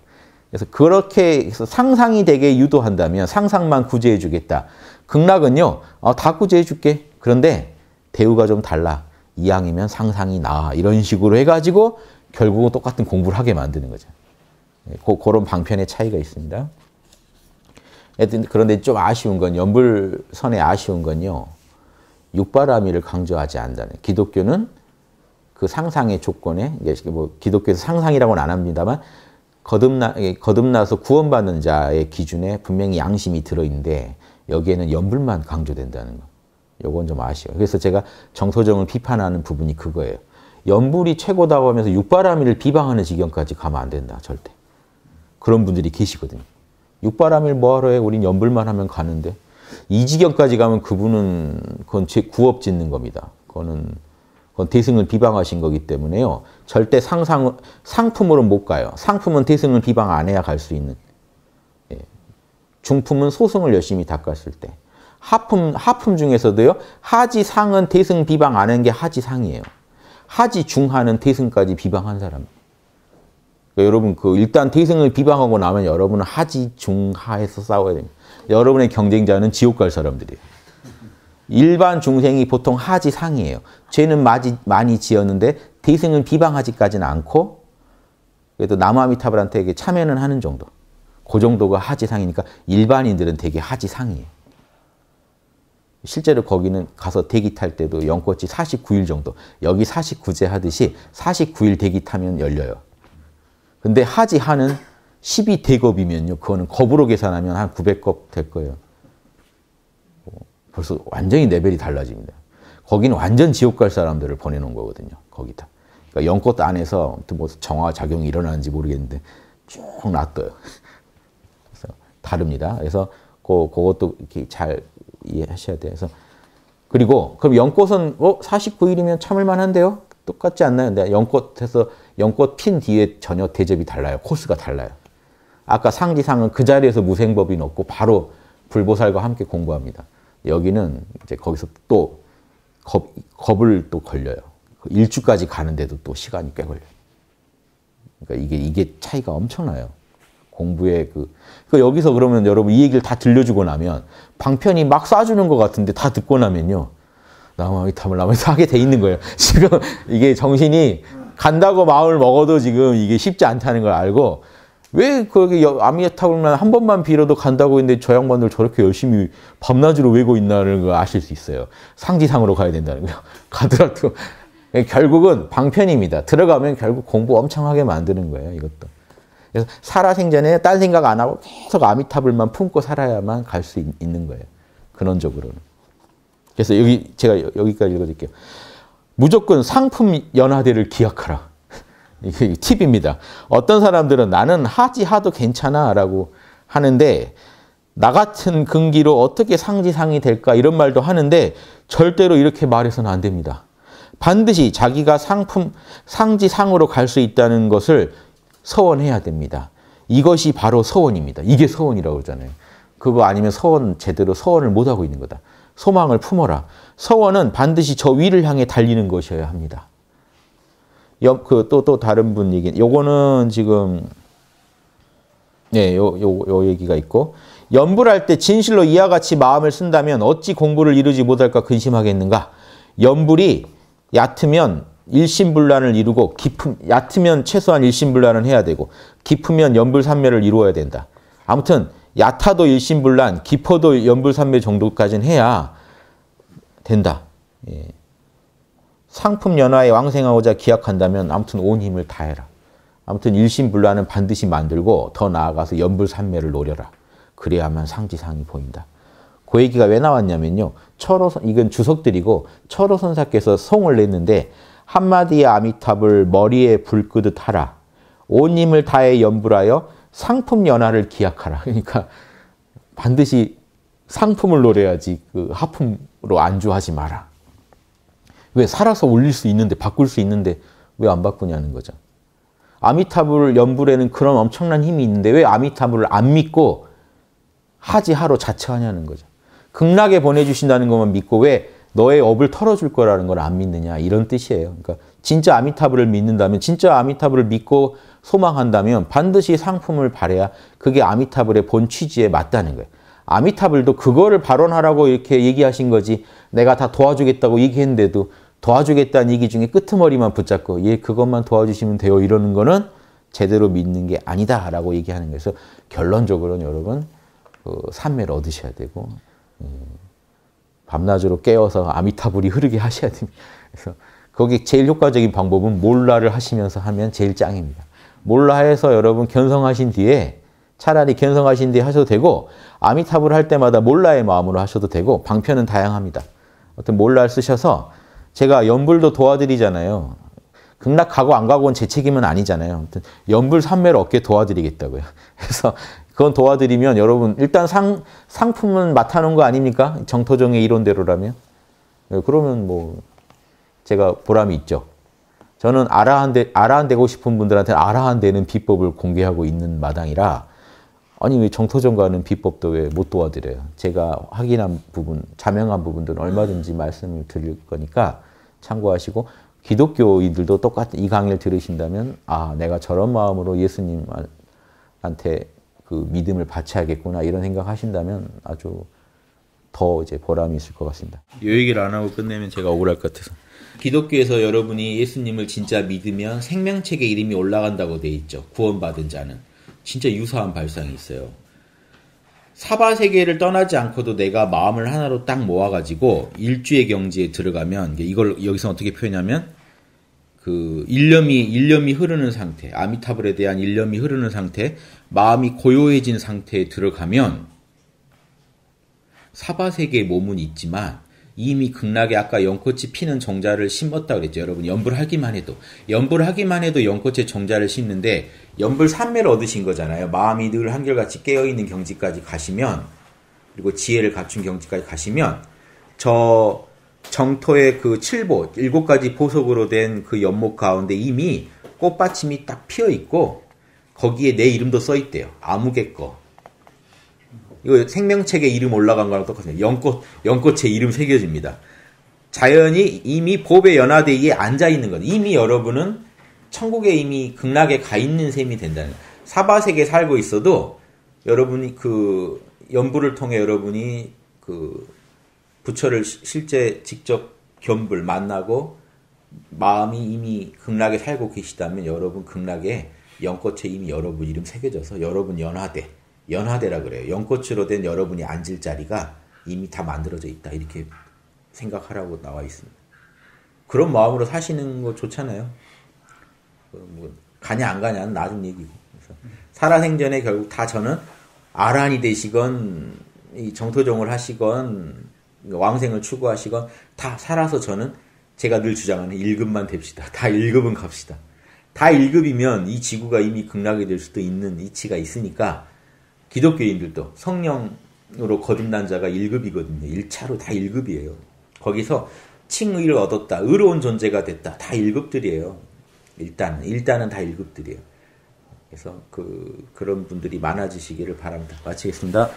그래서 그렇게 상상이 되게 유도한다면 상상만 구제해 주겠다. 극락은요. 아, 다 구제해 줄게. 그런데 대우가 좀 달라. 이왕이면 상상이 나. 이런 식으로 해가지고 결국은 똑같은 공부를 하게 만드는 거죠. 예, 고, 그런 방편의 차이가 있습니다. 그런데 좀 아쉬운 건 연불선의 아쉬운 건요. 육바라밀을 강조하지 않는다는 기독교는 그 상상의 조건에 이제 뭐 기독교에서 상상이라고는 안 합니다만 거듭나 거듭나서 구원받는 자의 기준에 분명히 양심이 들어 있는데 여기에는 염불만 강조된다는 거. 요건 좀 아쉬워요. 그래서 제가 정서정을 비판하는 부분이 그거예요. 연불이 최고다고 하면서 육바라밀을 비방하는 지경까지 가면 안 된다. 절대. 그런 분들이 계시거든요. 육바라밀 뭐하러 해? 우린 연불만 하면 가는데. 이 지경까지 가면 그분은 그건 제 구업 짓는 겁니다. 그거는 어, 대승을 비방하신 거기 때문에요. 절대 상상, 상품으로 못 가요. 상품은 대승을 비방 안 해야 갈 수 있는. 예. 중품은 소승을 열심히 닦았을 때. 하품, 하품 중에서도요. 하지상은 대승 비방 안 한 게 하지상이에요. 하지중하는 대승까지 비방한 사람. 그러니까 여러분 그 일단 태생을 비방하고 나면 여러분은 하지 중하에서 싸워야 됩니다. 여러분의 경쟁자는 지옥 갈 사람들이에요. 일반 중생이 보통 하지 상이에요. 죄는 마지, 많이 지었는데 대승은 비방하지까지는 않고 그래도 남아미타불한테 참여는 하는 정도. 그 정도가 하지상이니까 일반인들은 되게 하지상이에요. 실제로 거기는 가서 대기 탈 때도 연꽃이 49일 정도 여기 49제 하듯이 49일 대기 타면 열려요. 근데 하지하는 12대겁이면요. 그거는 겁으로 계산하면 한 900겁 될 거예요. 벌써 완전히 레벨이 달라집니다. 거기는 완전 지옥 갈 사람들을 보내놓은 거거든요. 거기다. 그러니까 연꽃 안에서 뭐 정화 작용이 일어나는지 모르겠는데 쭉 놔둬요. 그래서 다릅니다. 그래서 그, 그것도 이렇게 잘 이해하셔야 돼요. 그래서 그리고 그럼 연꽃은 어 49일이면 참을 만한데요? 똑같지 않나요? 근데 연꽃에서 연꽃 핀 뒤에 전혀 대접이 달라요. 코스가 달라요. 아까 상지상은 그 자리에서 무생법이 없고 바로 불보살과 함께 공부합니다. 여기는 이제 거기서 또 겁, 겁을 또 걸려요. 그 일주까지 가는데도 또 시간이 꽤 걸려요. 그러니까 이게, 이게 차이가 엄청나요. 공부의 그, 그러니까 여기서 그러면 여러분 이 얘기를 다 들려주고 나면 방편이 막 쏴주는 것 같은데 다 듣고 나면요. 나무아미타불 나무아미 하게 돼 있는 거예요. 지금 이게 정신이 간다고 마음을 먹어도 지금 이게 쉽지 않다는 걸 알고 왜 거기 아미타불만 한 번만 빌어도 간다고 했는데 저 양반들 저렇게 열심히 밤낮으로 외고 있나는 걸 그 아실 수 있어요. 상지상으로 가야 된다는 거요. 가더라도 결국은 방편입니다. 들어가면 결국 공부 엄청 하게 만드는 거예요. 이것도. 그래서 살아생전에 딴 생각 안 하고 계속 아미타불만 품고 살아야만 갈 수 있는 거예요. 근원적으로는. 그래서 여기 제가 여기까지 읽어드릴게요. 무조건 상품 연화대를 기약하라. 이게 팁입니다. 어떤 사람들은 나는 하지 하도 괜찮아 라고 하는데 나 같은 근기로 어떻게 상지상이 될까 이런 말도 하는데 절대로 이렇게 말해서는 안 됩니다. 반드시 자기가 상품 상지상으로 갈 수 있다는 것을 서원해야 됩니다. 이것이 바로 서원입니다. 이게 서원이라고 그러잖아요. 그거 아니면 서원 제대로 서원을 못하고 있는 거다. 소망을 품어라. 서원은 반드시 저 위를 향해 달리는 것이어야 합니다. 그또또 또 다른 분 얘기. 요거는 지금 예, 요, 요, 요 얘기가 있고 연불할 때 진실로 이와 같이 마음을 쓴다면 어찌 공부를 이루지 못할까 근심하겠는가? 연불이 얕으면 일심불란을 이루고 깊음 얕으면 최소한 일심불란은 해야 되고 깊으면 연불삼매를 이루어야 된다. 아무튼 얕아도 일심불란, 깊어도 연불삼매 정도까지는 해야 된다. 예. 상품 연화에 왕생하고자 기약한다면 아무튼 온 힘을 다해라. 아무튼 일심불란은 반드시 만들고 더 나아가서 연불산매를 노려라. 그래야만 상지상이 보인다. 그 얘기가 왜 나왔냐면요. 철호 선 이건 주석들이고 철호 선사께서 성을 냈는데 한마디의 아미탑을 머리에 불 끄듯 하라. 온 힘을 다해 연불하여 상품 연화를 기약하라. 그러니까 반드시 상품을 노려야지 그 하품으로 안주하지 마라. 왜 살아서 올릴 수 있는데 바꿀 수 있는데 왜 안 바꾸냐는 거죠. 아미타불 연불에는 그런 엄청난 힘이 있는데 왜 아미타불을 안 믿고 하지하로 자처하냐는 거죠. 극락에 보내주신다는 것만 믿고 왜 너의 업을 털어줄 거라는 걸 안 믿느냐 이런 뜻이에요. 그러니까 진짜 아미타불을 믿는다면 진짜 아미타불을 믿고 소망한다면 반드시 상품을 바래야 그게 아미타불의 본 취지에 맞다는 거예요. 아미타불도 그거를 발언하라고 이렇게 얘기하신 거지 내가 다 도와주겠다고 얘기했는데도 도와주겠다는 얘기 중에 끄트머리만 붙잡고 예 그것만 도와주시면 돼요 이러는 거는 제대로 믿는 게 아니다라고 얘기하는 거예서 결론적으로는 여러분 그 삼매를 얻으셔야 되고 음, 밤낮으로 깨워서 아미타불이 흐르게 하셔야 됩니다. 그래서 거기 제일 효과적인 방법은 몰라를 하시면서 하면 제일 짱입니다. 몰라해서 여러분 견성하신 뒤에 차라리 견성하신 뒤에 하셔도 되고 아미타불 할 때마다 몰라의 마음으로 하셔도 되고 방편은 다양합니다. 어떤 몰라를 쓰셔서 제가 연불도 도와드리잖아요. 극락 가고 안 가고는 제 책임은 아니잖아요. 아무튼 연불 삼매를 어깨 도와드리겠다고요. 그래서 그건 도와드리면 여러분 일단 상, 상품은 맡아놓은 거 아닙니까? 정토정의 이론대로라면. 네, 그러면 뭐 제가 보람이 있죠. 저는 아라한 되, 고 싶은 분들한테 아라한 되는 비법을 공개하고 있는 마당이라 아니 왜 정토정과는 비법도 왜 못 도와드려요? 제가 확인한 부분, 자명한 부분들은 얼마든지 말씀을 드릴 거니까 참고하시고 기독교인들도 똑같이 이 강의를 들으신다면 아 내가 저런 마음으로 예수님한테 그 믿음을 바쳐야겠구나 이런 생각하신다면 아주 더 이제 보람이 있을 것 같습니다. 요 얘기를 안 하고 끝내면 제가 억울할 것 같아서. 기독교에서 여러분이 예수님을 진짜 믿으면 생명책의 이름이 올라간다고 돼 있죠. 구원받은 자는. 진짜 유사한 발상이 있어요. 사바 세계를 떠나지 않고도 내가 마음을 하나로 딱 모아가지고 일주의 경지에 들어가면 이걸 여기서 어떻게 표현하면 그 일념이 일념이 흐르는 상태, 아미타불에 대한 일념이 흐르는 상태, 마음이 고요해진 상태에 들어가면 사바 세계의 몸은 있지만 이미 극락에 아까 연꽃이 피는 정자를 심었다 그랬죠. 여러분 연불 하기만 해도 연불 하기만 해도 연꽃의 정자를 심는데 연불 삼매를 얻으신 거잖아요. 마음이 늘 한결같이 깨어 있는 경지까지 가시면 그리고 지혜를 갖춘 경지까지 가시면 저 정토의 그 칠보 일곱 가지 보석으로 된 그 연목 가운데 이미 꽃받침이 딱 피어 있고 거기에 내 이름도 써 있대요. 아무개 거. 이거 생명체에 이름 올라간 거랑 똑같아요. 연꽃, 연꽃에 이름 새겨집니다. 자연이 이미 법의 연화대 에 앉아 있는 것. 이미 여러분은 천국에 이미 극락에 가 있는 셈이 된다는. 사바세계에 살고 있어도 여러분이 그연불을 통해 여러분이 그 부처를 실제 직접 견불 만나고 마음이 이미 극락에 살고 계시다면 여러분 극락에 연꽃에 이미 여러분 이름 새겨져서 여러분 연화대 연화대라 그래요. 연꽃으로 된 여러분이 앉을 자리가 이미 다 만들어져 있다. 이렇게 생각하라고 나와 있습니다. 그런 마음으로 사시는 거 좋잖아요. 뭐, 뭐 가냐 안 가냐는 나중 얘기고. 그래서 살아생전에 결국 다 저는 아란이 되시건 정토정을 하시건 왕생을 추구하시건 다 살아서 저는 제가 늘 주장하는 1급만 됩시다. 다 1급은 갑시다. 다 1급이면 이 지구가 이미 극락이 될 수도 있는 이치가 있으니까 기독교인들도 성령으로 거듭난 자가 1급이거든요. 1차로 다 1급이에요. 거기서 칭의를 얻었다. 의로운 존재가 됐다. 다 1급들이에요. 일단 일단은 다 1급들이에요. 그래서 그 그런 분들이 많아지시기를 바랍니다. 마치겠습니다.